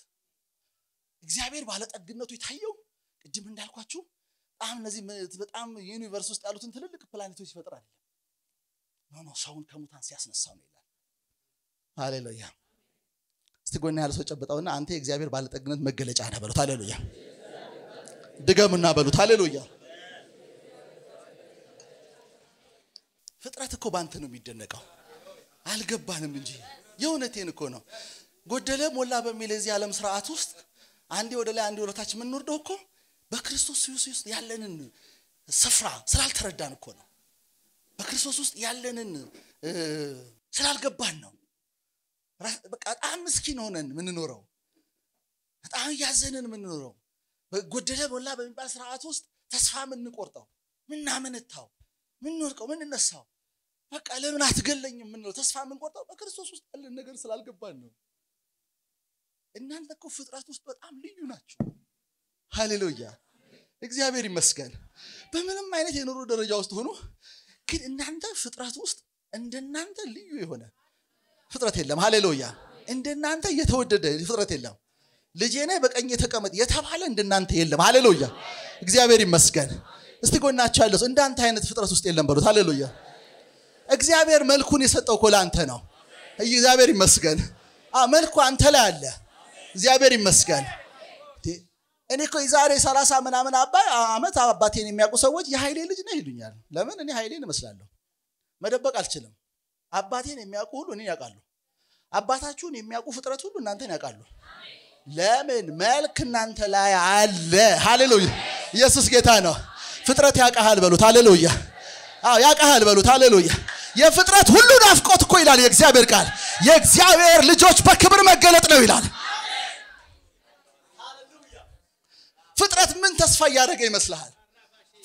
እግዚአብሔር ባለጠግነቱ የታየው ቅድም እንዳልኳችሁ በጣም እነዚህ በጣም ዩኒቨርስ ውስጥ ያሉትን ትልልቅ ፕላኔቶች ይፈጥራል ኖ ኖ ሰውን ከሙታን ሲያስነሳው ነው ይላል ሃሌሉያ ስጎና ያለ ሰው ጨብጠውና አንተ የእግዚአብሔር ባለጠግነት መገለጫ ነህ በሉት። ሃሌሉያ ድገምና በሉት። ሃሌሉያ ፍጥረት እኮ በአንተ ነው የሚደነቀው። አልገባንም እንጂ የእውነቴን እኮ ነው። ጎደለ ሞላ በሚል የዚህ ዓለም ስርዓት ውስጥ አንዴ ወደ ላይ አንዴ ወደታች የምንወርደው እኮ በክርስቶስ ኢየሱስ ውስጥ ያለንን ስፍራ ስላልተረዳን እኮ ነው። በክርስቶስ ውስጥ ያለንን ስላልገባን ነው። በጣም ምስኪን ሆነን ምንኖረው በጣም እያዘንን ምንኖረው ጎደለ ሞላ በሚባል ስርዓት ውስጥ ተስፋ ምንቆርጠው ምናመነታው ምንወድቀው ምንነሳው በቃ ለምን አትገለኝም የምንለው ተስፋ ምንቆርጠው በክርስቶስ ውስጥ ያለን ነገር ስላልገባን ነው እናንተ እኮ ፍጥረት ውስጥ በጣም ልዩ ናቸው ሃሌሉያ እግዚአብሔር ይመስገን በምንም አይነት የኑሮ ደረጃ ውስጥ ሆኖ ግን እናንተ ፍጥረት ውስጥ እንደናንተ ልዩ የሆነ ፍጥረት የለም ሀሌሉያ እንደናንተ የተወደደ ፍጥረት የለም ልጄ ነህ በቀኝ የተቀመጥ የተባለ እንደናንተ የለም ሀሌሉያ እግዚአብሔር ይመስገን እስቲ ጎናቸው ያለው እንዳንተ አይነት ፍጥረት ውስጥ የለም በሉት ሀሌሉያ እግዚአብሔር መልኩን የሰጠው እኮ ለአንተ ነው እግዚአብሔር ይመስገን መልኩ አንተ ላይ አለ እግዚአብሔር ይመስገን እኔ እኮ የዛሬ ሰላሳ ምናምን አባ አመት አባቴን የሚያውቁ ሰዎች የኃይሌ ልጅ ነው ይሉኛል ለምን እኔ ኃይሌን እመስላለሁ መደበቅ አልችልም አባቴን የሚያውቁ ሁሉ እኔን ያውቃሉ። አባታችሁን የሚያውቁ ፍጥረት ሁሉ እናንተን ያውቃሉ። ለምን መልክ እናንተ ላይ አለ። ሃሌሉያ! ኢየሱስ ጌታ ነው። ፍጥረት ያውቃሃል በሉት። ሃሌሉያ! አዎ ያውቃሃል በሉት። ሃሌሉያ! የፍጥረት ሁሉ ናፍቆት እኮ ይላል የእግዚአብሔር ቃል። የእግዚአብሔር ልጆች በክብር መገለጥ ነው ይላል። ፍጥረት ምን ተስፋ እያደረገ ይመስልሃል?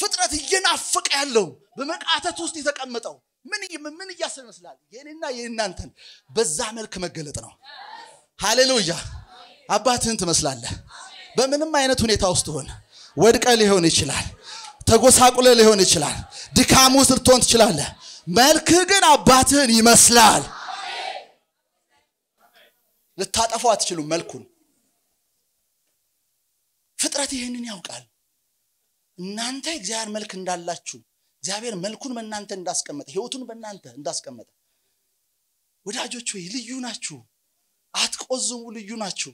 ፍጥረት እየናፈቀ ያለው በመቃተት ውስጥ የተቀመጠው ምን ምን እያሰብ ይመስላል? የእኔና የእናንተን በዛ መልክ መገለጥ ነው። ሃሌሉያ። አባትህን ትመስላለህ። በምንም አይነት ሁኔታ ውስጥ ሆን ወድቀ ሊሆን ይችላል፣ ተጎሳቁለ ሊሆን ይችላል፣ ድካም ውስጥ ልትሆን ትችላለህ። መልክህ ግን አባትህን ይመስላል። ልታጠፋው አትችሉም መልኩን። ፍጥረት ይህንን ያውቃል። እናንተ እግዚአብሔር መልክ እንዳላችሁ እግዚአብሔር መልኩን በእናንተ እንዳስቀመጠ ህይወቱን በእናንተ እንዳስቀመጠ ወዳጆች ወይ ልዩ ናችሁ አትቆዝሙ ልዩ ናችሁ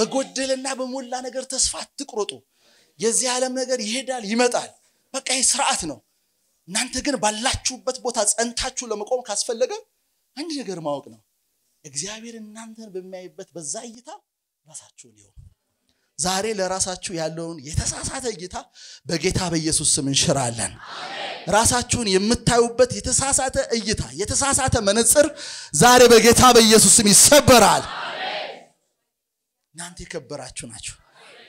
በጎደለና በሞላ ነገር ተስፋ አትቁረጡ የዚህ ዓለም ነገር ይሄዳል ይመጣል በቃ ይህ ስርዓት ነው እናንተ ግን ባላችሁበት ቦታ ጸንታችሁ ለመቆም ካስፈለገ አንድ ነገር ማወቅ ነው እግዚአብሔር እናንተን በሚያይበት በዛ እይታ ራሳችሁን ይሆን ዛሬ ለራሳችሁ ያለውን የተሳሳተ ጌታ በጌታ በኢየሱስ ስም እንሽራለን። ራሳችሁን የምታዩበት የተሳሳተ እይታ፣ የተሳሳተ መነጽር ዛሬ በጌታ በኢየሱስ ስም ይሰበራል። እናንተ የከበራችሁ ናችሁ።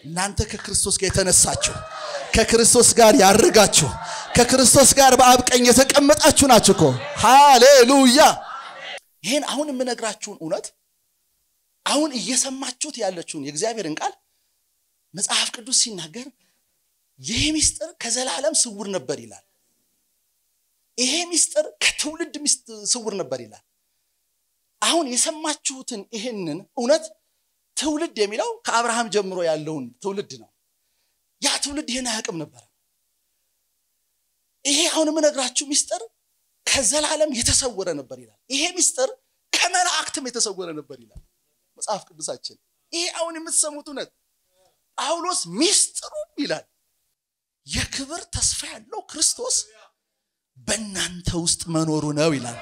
እናንተ ከክርስቶስ ጋር የተነሳችሁ ከክርስቶስ ጋር ያረጋችሁ ከክርስቶስ ጋር በአብ ቀኝ የተቀመጣችሁ ናችሁ እኮ። ሃሌሉያ! ይህን አሁን የምነግራችሁን እውነት አሁን እየሰማችሁት ያለችውን የእግዚአብሔርን ቃል መጽሐፍ ቅዱስ ሲናገር ይሄ ሚስጥር ከዘላለም ስውር ነበር ይላል። ይሄ ሚስጥር ከትውልድ ስውር ነበር ይላል። አሁን የሰማችሁትን ይህንን እውነት ትውልድ የሚለው ከአብርሃም ጀምሮ ያለውን ትውልድ ነው። ያ ትውልድ ይህን አያውቅም ነበረ ይሄ አሁን የምነግራችሁ ሚስጥር ከዘላለም የተሰወረ ነበር ይላል። ይሄ ሚስጥር ከመላእክትም የተሰወረ ነበር ይላል መጽሐፍ ቅዱሳችን። ይሄ አሁን የምትሰሙት እውነት ጳውሎስ ሚስጥሩም ይላል የክብር ተስፋ ያለው ክርስቶስ በእናንተ ውስጥ መኖሩ ነው ይላል።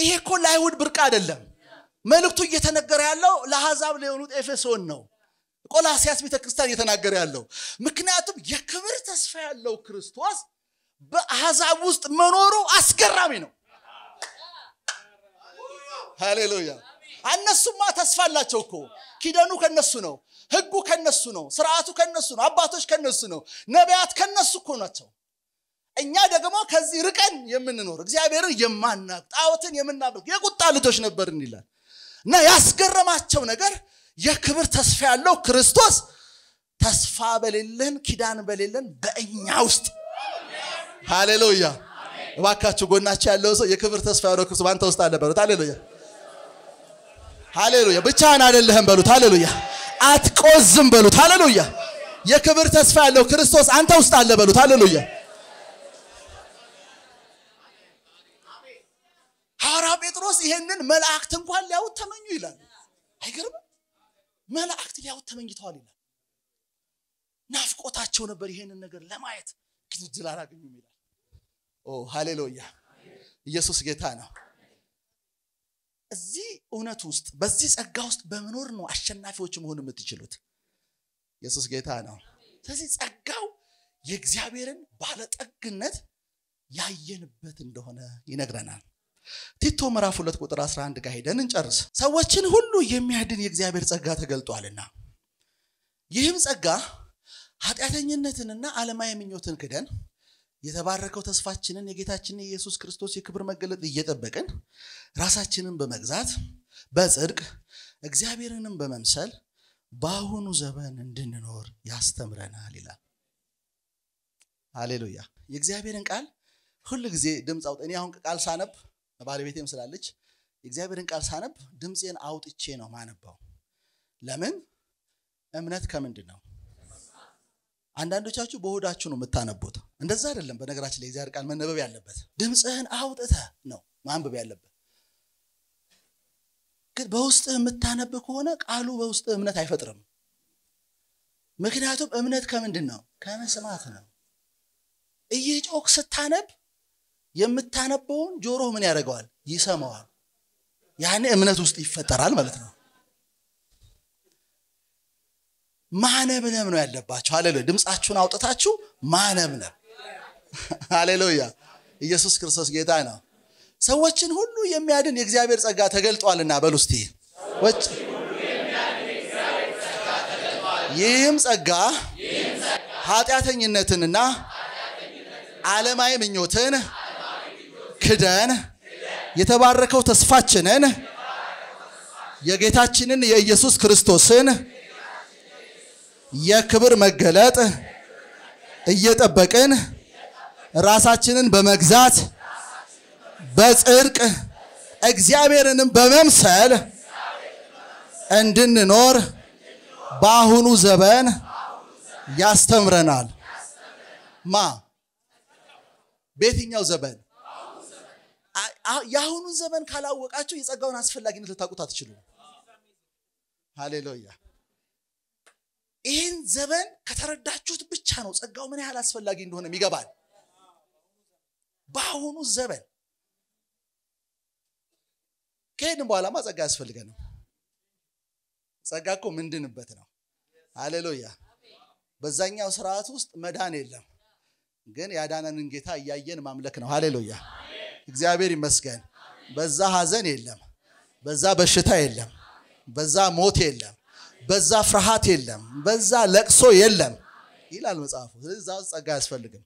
ይሄ እኮ ለአይሁድ ብርቅ አይደለም። መልእክቱ እየተነገረ ያለው ለአሕዛብ ለሆኑት ኤፌሶን ነው። ቆላሲያስ ቤተ ክርስቲያን እየተናገረ ያለው ምክንያቱም የክብር ተስፋ ያለው ክርስቶስ በአሕዛብ ውስጥ መኖሩ አስገራሚ ነው። ሃሌሉያ! እነሱማ ተስፋ አላቸው እኮ ኪደኑ ከነሱ ነው። ህጉ ከነሱ ነው ስርዓቱ ከነሱ ነው አባቶች ከነሱ ነው ነቢያት ከነሱ እኮ ናቸው እኛ ደግሞ ከዚህ ርቀን የምንኖር እግዚአብሔርን የማናቅ ጣዖትን የምናበቅ የቁጣ ልጆች ነበር ይላል እና ያስገረማቸው ነገር የክብር ተስፋ ያለው ክርስቶስ ተስፋ በሌለን ኪዳን በሌለን በእኛ ውስጥ ሃሌሉያ እባካችሁ ጎናቸው ያለው ሰው የክብር ተስፋ ያለው ክርስቶስ በአንተ ውስጥ አለ በሉት ሃሌሉያ ሃሌሉያ ብቻህን አይደለህም በሉት ሃሌሉያ አትቆዝም በሉት። ሃሌሉያ! የክብር ተስፋ ያለው ክርስቶስ አንተ ውስጥ አለ በሉት። ሃሌሉያ! ሐዋርያ ጴጥሮስ ይሄንን መላእክት እንኳን ሊያውት ተመኙ ይላል። አይገርምም? መላእክት ሊያውት ተመኝተዋል ይላል። ናፍቆታቸው ነበር ይሄንን ነገር ለማየት ግን ድል አላገኙም ይላል። ኦ ሃሌሉያ! ኢየሱስ ጌታ ነው። እዚህ እውነት ውስጥ በዚህ ጸጋ ውስጥ በመኖር ነው አሸናፊዎች መሆን የምትችሉት ኢየሱስ ጌታ ነው ስለዚህ ጸጋው የእግዚአብሔርን ባለጠግነት ያየንበት እንደሆነ ይነግረናል ቲቶ ምዕራፍ ሁለት ቁጥር 11 ጋር ሄደን እንጨርስ ሰዎችን ሁሉ የሚያድን የእግዚአብሔር ጸጋ ተገልጧልና ይህም ጸጋ ኃጢአተኝነትንና ዓለማዊ ምኞትን ክደን የተባረከው ተስፋችንን የጌታችንን የኢየሱስ ክርስቶስ የክብር መገለጥ እየጠበቅን ራሳችንን በመግዛት በጽድቅ እግዚአብሔርንም በመምሰል በአሁኑ ዘመን እንድንኖር ያስተምረናል ይላል። አሌሉያ። የእግዚአብሔርን ቃል ሁል ጊዜ ድምፅ አውጥ። እኔ አሁን ቃል ሳነብ ባለቤቴም ስላለች የእግዚአብሔርን ቃል ሳነብ ድምፄን አውጥቼ ነው ማነባው። ለምን? እምነት ከምንድን ነው? አንዳንዶቻችሁ በሆዳችሁ ነው የምታነቡት። እንደዛ አይደለም። በነገራችን ላይ እግዚአብሔር ቃል መነበብ ያለበት ድምፅህን አውጥተ ነው ማንበብ ያለበት። ግን በውስጥህ የምታነብ ከሆነ ቃሉ በውስጥ እምነት አይፈጥርም። ምክንያቱም እምነት ከምንድን ነው? ከመስማት ነው። ጮክ ስታነብ የምታነበውን ጆሮ ምን ያደርገዋል? ይሰማዋል። ያኔ እምነት ውስጥ ይፈጠራል ማለት ነው። ማነብነብ ነው ያለባቸው ሃሌሉያ ድምፃችሁን አውጥታችሁ ማነብነብ አሌሉያ ኢየሱስ ክርስቶስ ጌታ ነው ሰዎችን ሁሉ የሚያድን የእግዚአብሔር ጸጋ ተገልጧልና በሉ ይህም ጸጋ ኃጢአተኝነትንና ዓለማዊ ምኞትን ክደን የተባረከው ተስፋችንን የጌታችንን የኢየሱስ ክርስቶስን የክብር መገለጥ እየጠበቅን ራሳችንን በመግዛት በጽድቅ እግዚአብሔርንም በመምሰል እንድንኖር በአሁኑ ዘመን ያስተምረናል። ማ በየትኛው ዘመን? የአሁኑን ዘመን ካላወቃችሁ የጸጋውን አስፈላጊነት ልታውቁት አትችሉም። ሃሌሉያ ይህን ዘመን ከተረዳችሁት ብቻ ነው ጸጋው ምን ያህል አስፈላጊ እንደሆነ ይገባል። በአሁኑ ዘመን ከሄድን በኋላማ ጸጋ ያስፈልገንም። ጸጋ እኮ ምንድንበት ነው። አሌሉያ በዛኛው ስርዓት ውስጥ መዳን የለም፣ ግን ያዳነንን ጌታ እያየን ማምለክ ነው። ሃሌሉያ። እግዚአብሔር ይመስገን። በዛ ሀዘን የለም፣ በዛ በሽታ የለም፣ በዛ ሞት የለም። በዛ ፍርሃት የለም፣ በዛ ለቅሶ የለም ይላል መጽሐፉ። ስለዚህ እዛ ውስጥ ጸጋ አያስፈልግም።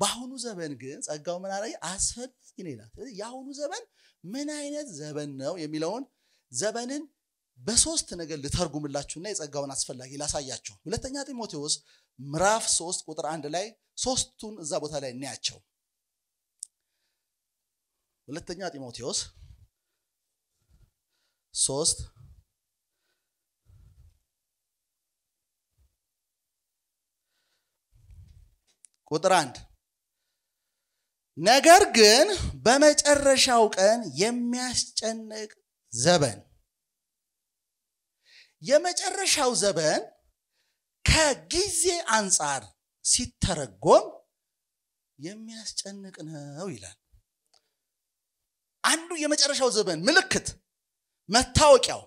በአሁኑ ዘመን ግን ጸጋው ምን አለ አስፈልግ ነው ይላል። ስለዚህ የአሁኑ ዘመን ምን አይነት ዘመን ነው የሚለውን ዘመንን በሶስት ነገር ልተርጉምላችሁና የጸጋውን አስፈላጊ ላሳያችሁ። ሁለተኛ ጢሞቴዎስ ምዕራፍ ሶስት ቁጥር አንድ ላይ ሶስቱን እዛ ቦታ ላይ እናያቸው። ሁለተኛ ጢሞቴዎስ ሶስት ቁጥር አንድ ነገር ግን በመጨረሻው ቀን የሚያስጨንቅ ዘበን የመጨረሻው ዘበን ከጊዜ አንጻር ሲተረጎም የሚያስጨንቅ ነው ይላል። አንዱ የመጨረሻው ዘበን ምልክት መታወቂያው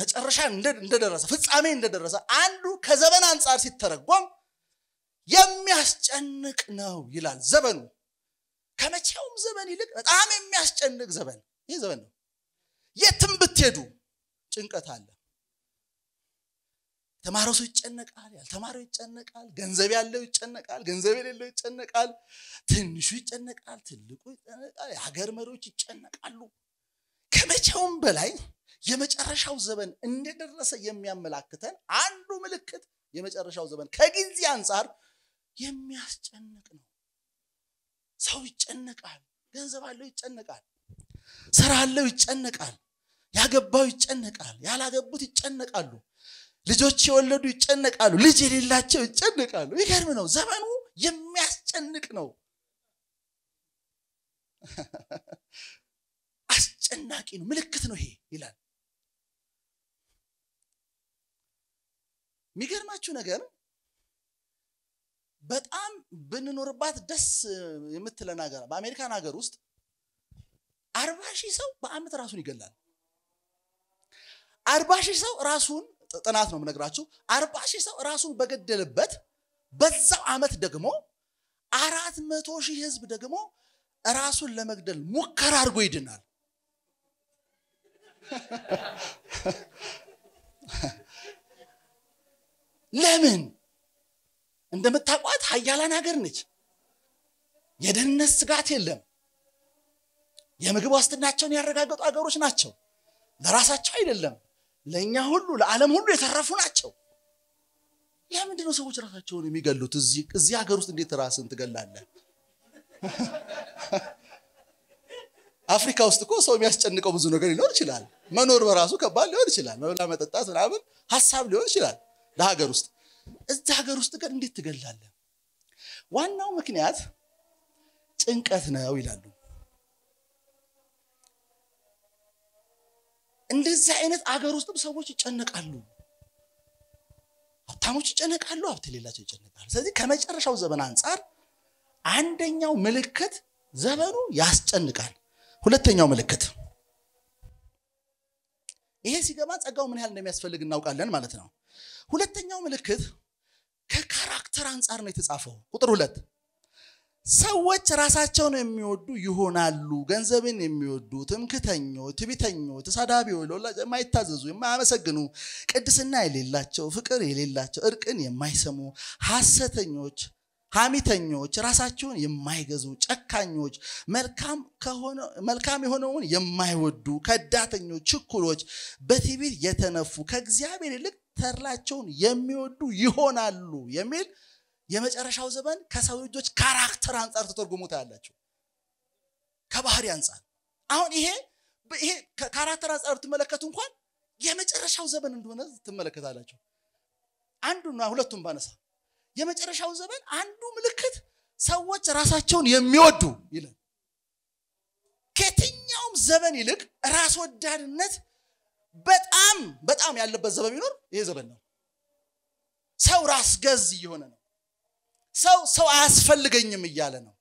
መጨረሻ እንደደረሰ ፍጻሜ እንደደረሰ አንዱ ከዘበን አንጻር ሲተረጎም የሚያስጨንቅ ነው ይላል ዘመኑ ከመቼውም ዘመን ይልቅ በጣም የሚያስጨንቅ ዘመን ይህ ዘመን ነው የትም ብትሄዱ ጭንቀት አለ ተማረው ሰው ይጨነቃል ያልተማረው ይጨነቃል ገንዘብ ያለው ይጨነቃል ገንዘብ የሌለው ይጨነቃል ትንሹ ይጨነቃል ትልቁ ይጨነቃል የሀገር መሪዎች ይጨነቃሉ ከመቼውም በላይ የመጨረሻው ዘመን እንደደረሰ የሚያመላክተን አንዱ ምልክት የመጨረሻው ዘመን ከጊዜ አንጻር የሚያስጨንቅ ነው። ሰው ይጨነቃል። ገንዘብ አለው ይጨነቃል። ስራ አለው ይጨነቃል። ያገባው ይጨነቃል። ያላገቡት ይጨነቃሉ። ልጆች የወለዱ ይጨነቃሉ። ልጅ የሌላቸው ይጨነቃሉ። ይገርም ነው። ዘመኑ የሚያስጨንቅ ነው። <laughs> አስጨናቂ ነው። ምልክት ነው ይሄ ይላል። የሚገርማችሁ ነገር በጣም ብንኖርባት ደስ የምትለን ሀገር በአሜሪካን ሀገር ውስጥ አርባ ሺህ ሰው በአመት ራሱን ይገላል። አርባ ሺህ ሰው ራሱን ጥናት ነው የምነግራችሁ። አርባ ሺህ ሰው ራሱን በገደልበት በዛው አመት ደግሞ አራት መቶ ሺህ ህዝብ ደግሞ ራሱን ለመግደል ሙከራ አድርጎ ይድናል። <laughs> ለምን? እንደምታቋት ሀያላን ሀገር ነች። የደህንነት ስጋት የለም። የምግብ ዋስትናቸውን ያረጋገጡ ሀገሮች ናቸው። ለራሳቸው አይደለም፣ ለእኛ ሁሉ ለዓለም ሁሉ የተረፉ ናቸው። ለምንድን ነው ሰዎች ራሳቸውን የሚገሉት? እዚህ ሀገር ውስጥ እንዴት ራስን ትገላለህ? <laughs> አፍሪካ ውስጥ እኮ ሰው የሚያስጨንቀው ብዙ ነገር ሊኖር ይችላል። መኖር በራሱ ከባድ ሊሆን ይችላል። መብላ፣ መጠጣት ምናምን ሀሳብ ሊሆን ይችላል ለሀገር ውስጥ እዚህ ሀገር ውስጥ ግን እንዴት ትገላለ? ዋናው ምክንያት ጭንቀት ነው ይላሉ። እንደዚህ አይነት አገር ውስጥም ሰዎች ይጨነቃሉ። ሀብታሞች ይጨነቃሉ፣ ሀብት የሌላቸው ይጨነቃሉ። ስለዚህ ከመጨረሻው ዘመን አንጻር አንደኛው ምልክት ዘመኑ ያስጨንቃል። ሁለተኛው ምልክት ይሄ ሲገባ ጸጋው ምን ያህል እንደሚያስፈልግ እናውቃለን ማለት ነው። ሁለተኛው ምልክት ከካራክተር አንጻር ነው የተጻፈው። ቁጥር ሁለት ሰዎች ራሳቸውን የሚወዱ ይሆናሉ፣ ገንዘብን የሚወዱ፣ ትምክተኞች፣ ትቢተኞች፣ ተሳዳቢ የማይታዘዙ፣ የማያመሰግኑ፣ ቅድስና የሌላቸው፣ ፍቅር የሌላቸው፣ እርቅን የማይሰሙ፣ ሐሰተኞች፣ ሐሚተኞች፣ ራሳቸውን የማይገዙ፣ ጨካኞች፣ መልካም የሆነውን የማይወዱ፣ ከዳተኞች፣ ችኩሎች፣ በትቢት የተነፉ ከእግዚአብሔር ይልቅ ካራክተርላቸውን የሚወዱ ይሆናሉ የሚል የመጨረሻው ዘመን ከሰው ልጆች ካራክተር አንጻር ተተርጉሞ ታያላቸው ከባህሪ አንጻር አሁን ይሄ ይሄ ካራክተር አንጻር ብትመለከቱ እንኳን የመጨረሻው ዘመን እንደሆነ ትመለከታላቸው አንዱና ሁለቱም ባነሳ የመጨረሻው ዘመን አንዱ ምልክት ሰዎች ራሳቸውን የሚወዱ ይላል ከየትኛውም ዘመን ይልቅ ራስ ወዳድነት በጣም በጣም ያለበት ዘበን ቢኖር ይሄ ዘበን ነው። ሰው ራስ ገዝ እየሆነ ነው። ሰው ሰው አያስፈልገኝም እያለ ነው።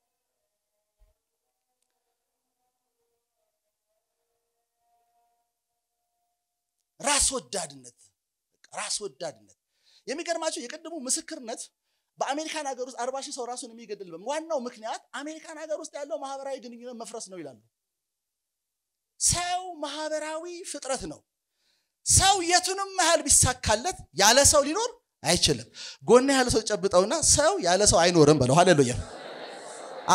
ራስ ወዳድነት ራስ ወዳድነት የሚገርማቸው የቅድሙ ምስክርነት በአሜሪካን ሀገር ውስጥ አርባ ሺህ ሰው ራሱን የሚገድል ዋናው ምክንያት አሜሪካን ሀገር ውስጥ ያለው ማህበራዊ ግንኙነት መፍረስ ነው ይላሉ። ሰው ማህበራዊ ፍጥረት ነው። ሰው የቱንም ያህል ቢሳካለት ያለ ሰው ሊኖር አይችልም። ጎን ያለ ሰው ጨብጠውና ሰው ያለ ሰው አይኖርም በለው። ሃሌሉያ።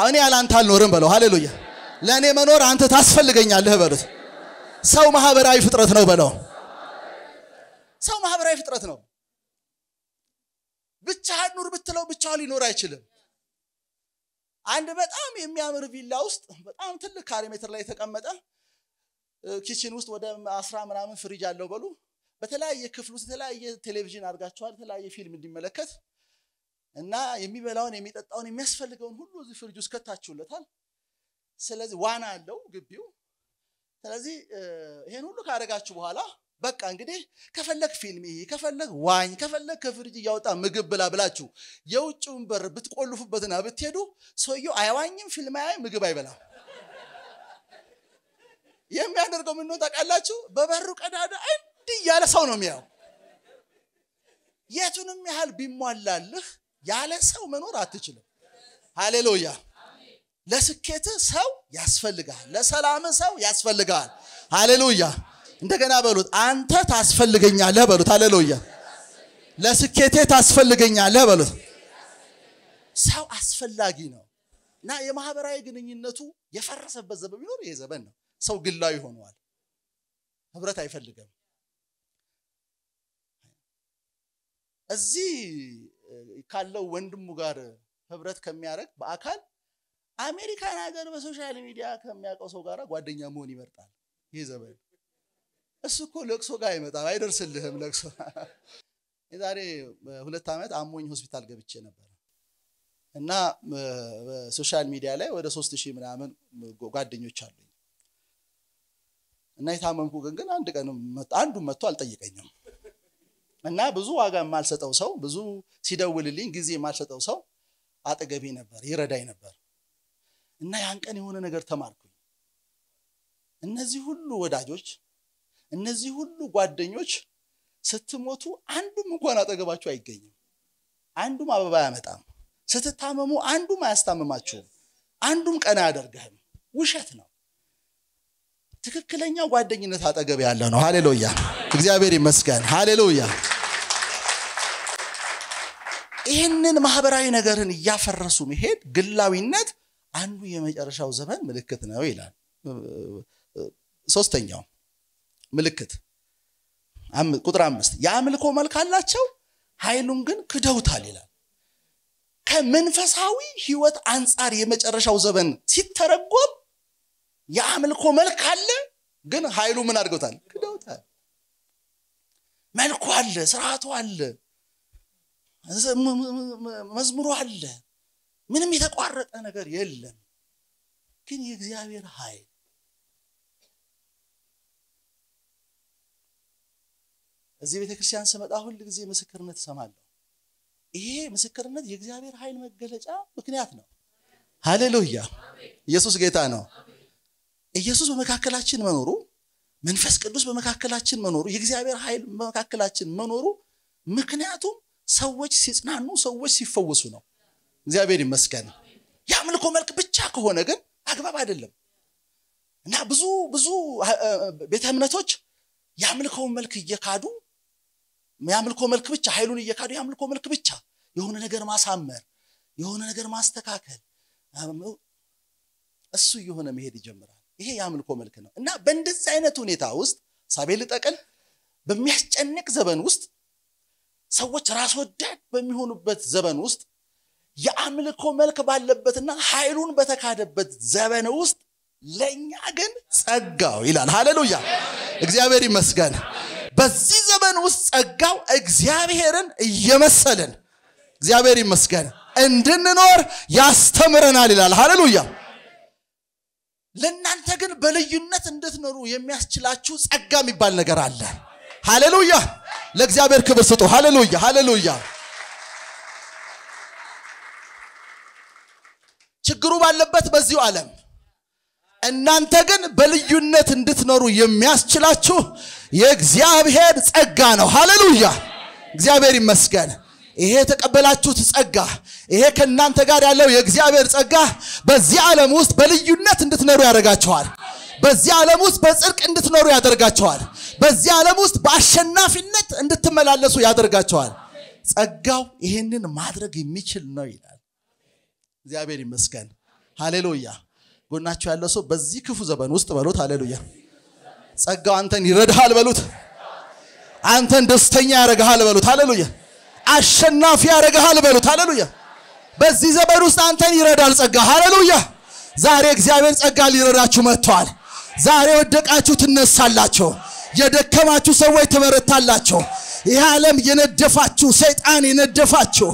እኔ ያለ አንተ አልኖርም በለው። ሃሌሉያ። ለእኔ መኖር አንተ ታስፈልገኛለህ በሉት። ሰው ማህበራዊ ፍጥረት ነው በለው። ሰው ማህበራዊ ፍጥረት ነው። ብቻህን ኑር ብትለው ብቻው ሊኖር አይችልም። አንድ በጣም የሚያምር ቪላ ውስጥ በጣም ትልቅ ካሬ ሜትር ላይ የተቀመጠ ኪችን ውስጥ ወደ አስራ ምናምን ፍሪጅ አለው በሉ። በተለያየ ክፍል ውስጥ የተለያየ ቴሌቪዥን አድርጋችኋል፣ የተለያየ ፊልም እንዲመለከት እና የሚበላውን የሚጠጣውን የሚያስፈልገውን ሁሉ እዚህ ፍሪጅ ውስጥ ከታችሁለታል። ስለዚህ ዋና አለው ግቢው። ስለዚህ ይሄን ሁሉ ካደረጋችሁ በኋላ በቃ እንግዲህ ከፈለግ ፊልም ይሄ ከፈለግ ዋኝ ከፈለግ ከፍሪጅ እያወጣ ምግብ ብላ ብላችሁ የውጭውን በር ብትቆልፉበትና ብትሄዱ ሰውየው አይዋኝም፣ ፊልም አያይም፣ ምግብ አይበላም። የሚያደርገው ምን ታውቃላችሁ? በበሩ ቀዳዳ አንድ ያለ ሰው ነው የሚያው። የቱንም ያህል ቢሟላልህ ያለ ሰው መኖር አትችልም። ሃሌሉያ። ለስኬት ሰው ያስፈልግሃል። ለሰላም ሰው ያስፈልግሃል። ሃሌሉያ። እንደገና በሉት አንተ ታስፈልገኛለህ በሉት። ሃሌሉያ። ለስኬቴ ታስፈልገኛለህ በሉት። ሰው አስፈላጊ ነው እና የማህበራዊ ግንኙነቱ የፈረሰበት ዘመን ቢኖር ይሄ ዘመን ነው። ሰው ግላዊ ሆኗል ህብረት አይፈልግም። እዚህ ካለው ወንድሙ ጋር ህብረት ከሚያደርግ በአካል አሜሪካን ሀገር በሶሻል ሚዲያ ከሚያውቀው ሰው ጋር ጓደኛ መሆን ይመርጣል። ይህ ዘመን እሱ እኮ ለቅሶ ጋር አይመጣም፣ አይደርስልህም ለቅሶ። የዛሬ ሁለት ዓመት አሞኝ ሆስፒታል ገብቼ ነበር እና በሶሻል ሚዲያ ላይ ወደ ሶስት ሺህ ምናምን ጓደኞች አሉኝ እና የታመምኩ ግን ግን አንድ ቀን አንዱ መጥቶ አልጠይቀኝም። እና ብዙ ዋጋ የማልሰጠው ሰው ብዙ ሲደውልልኝ ጊዜ የማልሰጠው ሰው አጠገቤ ነበር ይረዳኝ ነበር እና ያን ቀን የሆነ ነገር ተማርኩኝ እነዚህ ሁሉ ወዳጆች እነዚህ ሁሉ ጓደኞች ስትሞቱ አንዱም እንኳን አጠገባችሁ አይገኝም አንዱም አበባ አያመጣም ስትታመሙ አንዱም አያስታምማችሁም አንዱም ቀና አያደርግህም ውሸት ነው ትክክለኛው ጓደኝነት አጠገብ ያለ ነው። ሃሌሉያ! እግዚአብሔር ይመስገን። ሃሌሉያ! ይህንን ማህበራዊ ነገርን እያፈረሱ መሄድ ግላዊነት አንዱ የመጨረሻው ዘመን ምልክት ነው ይላል። ሶስተኛው ምልክት ቁጥር አምስት የአምልኮ መልክ አላቸው፣ ኃይሉን ግን ክደውታል ይላል። ከመንፈሳዊ ህይወት አንጻር የመጨረሻው ዘመን ሲተረጎም የአምልኮ መልክ አለ ግን ኃይሉ ምን አድርገውታል ክደውታል መልኩ አለ ስርዓቱ አለ መዝሙሩ አለ ምንም የተቋረጠ ነገር የለም ግን የእግዚአብሔር ኃይል እዚህ ቤተ ክርስቲያን ስመጣ ሁል ጊዜ ምስክርነት እሰማለሁ ይሄ ምስክርነት የእግዚአብሔር ኃይል መገለጫ ምክንያት ነው ሀሌሉያ ኢየሱስ ጌታ ነው ኢየሱስ በመካከላችን መኖሩ መንፈስ ቅዱስ በመካከላችን መኖሩ የእግዚአብሔር ኃይል በመካከላችን መኖሩ ምክንያቱም ሰዎች ሲጽናኑ ሰዎች ሲፈወሱ ነው እግዚአብሔር ይመስገን የአምልኮ መልክ ብቻ ከሆነ ግን አግባብ አይደለም እና ብዙ ብዙ ቤተ እምነቶች የአምልኮውን መልክ እየካዱ የአምልኮ መልክ ብቻ ኃይሉን እየካዱ የአምልኮ መልክ ብቻ የሆነ ነገር ማሳመር የሆነ ነገር ማስተካከል እሱ እየሆነ መሄድ ይጀምራል ይሄ የአምልኮ መልክ ነው እና በእንደዚህ አይነት ሁኔታ ውስጥ ሳቤል ልጠቅል በሚያስጨንቅ ዘመን ውስጥ ሰዎች ራስ ወዳድ በሚሆኑበት ዘመን ውስጥ የአምልኮ መልክ ባለበትና ኃይሉን በተካደበት ዘመን ውስጥ ለእኛ ግን ጸጋው ይላል ሃሌሉያ እግዚአብሔር ይመስገን በዚህ ዘመን ውስጥ ጸጋው እግዚአብሔርን እየመሰልን እግዚአብሔር ይመስገን እንድንኖር ያስተምረናል ይላል ሃሌሉያ ለእናንተ ግን በልዩነት እንድትኖሩ የሚያስችላችሁ ጸጋ የሚባል ነገር አለ ሃሌሉያ ለእግዚአብሔር ክብር ስጡ ሃሌሉያ ሃሌሉያ ችግሩ ባለበት በዚሁ ዓለም እናንተ ግን በልዩነት እንድትኖሩ የሚያስችላችሁ የእግዚአብሔር ጸጋ ነው ሃሌሉያ እግዚአብሔር ይመስገን ይሄ የተቀበላችሁት ጸጋ ይሄ ከእናንተ ጋር ያለው የእግዚአብሔር ጸጋ በዚህ ዓለም ውስጥ በልዩነት እንድትኖሩ ያደርጋቸዋል። በዚህ ዓለም ውስጥ በጽድቅ እንድትኖሩ ያደርጋቸዋል። በዚህ ዓለም ውስጥ በአሸናፊነት እንድትመላለሱ ያደርጋቸዋል። ጸጋው ይሄንን ማድረግ የሚችል ነው ይላል። እግዚአብሔር ይመስገን። ሃሌሉያ። ጎናችሁ ያለ ሰው በዚህ ክፉ ዘመን ውስጥ በሉት፣ ሃሌሉያ። ጸጋው አንተን ይረዳሃል በሉት፣ አንተን ደስተኛ ያደርግሃል በሉት፣ ሃሌሉያ። አሸናፊ ያደርግሃል በሉት። ሃሌሉያ። በዚህ ዘመን ውስጥ አንተን ይረዳል ጸጋ። ሃሌሉያ። ዛሬ እግዚአብሔር ጸጋ ሊረዳችሁ መጥቷል። ዛሬ ወደቃችሁ ትነሳላችሁ። የደከማችሁ ሰዎች ትበረታላችሁ። ይህ ዓለም የነደፋችሁ፣ ሰይጣን የነደፋችሁ፣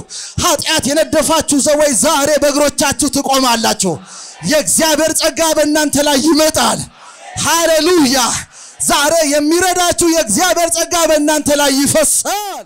ኃጢአት የነደፋችሁ ሰዎች ዛሬ በእግሮቻችሁ ትቆማላችሁ። የእግዚአብሔር ጸጋ በእናንተ ላይ ይመጣል። ሃሌሉያ። ዛሬ የሚረዳችሁ የእግዚአብሔር ጸጋ በእናንተ ላይ ይፈሳል።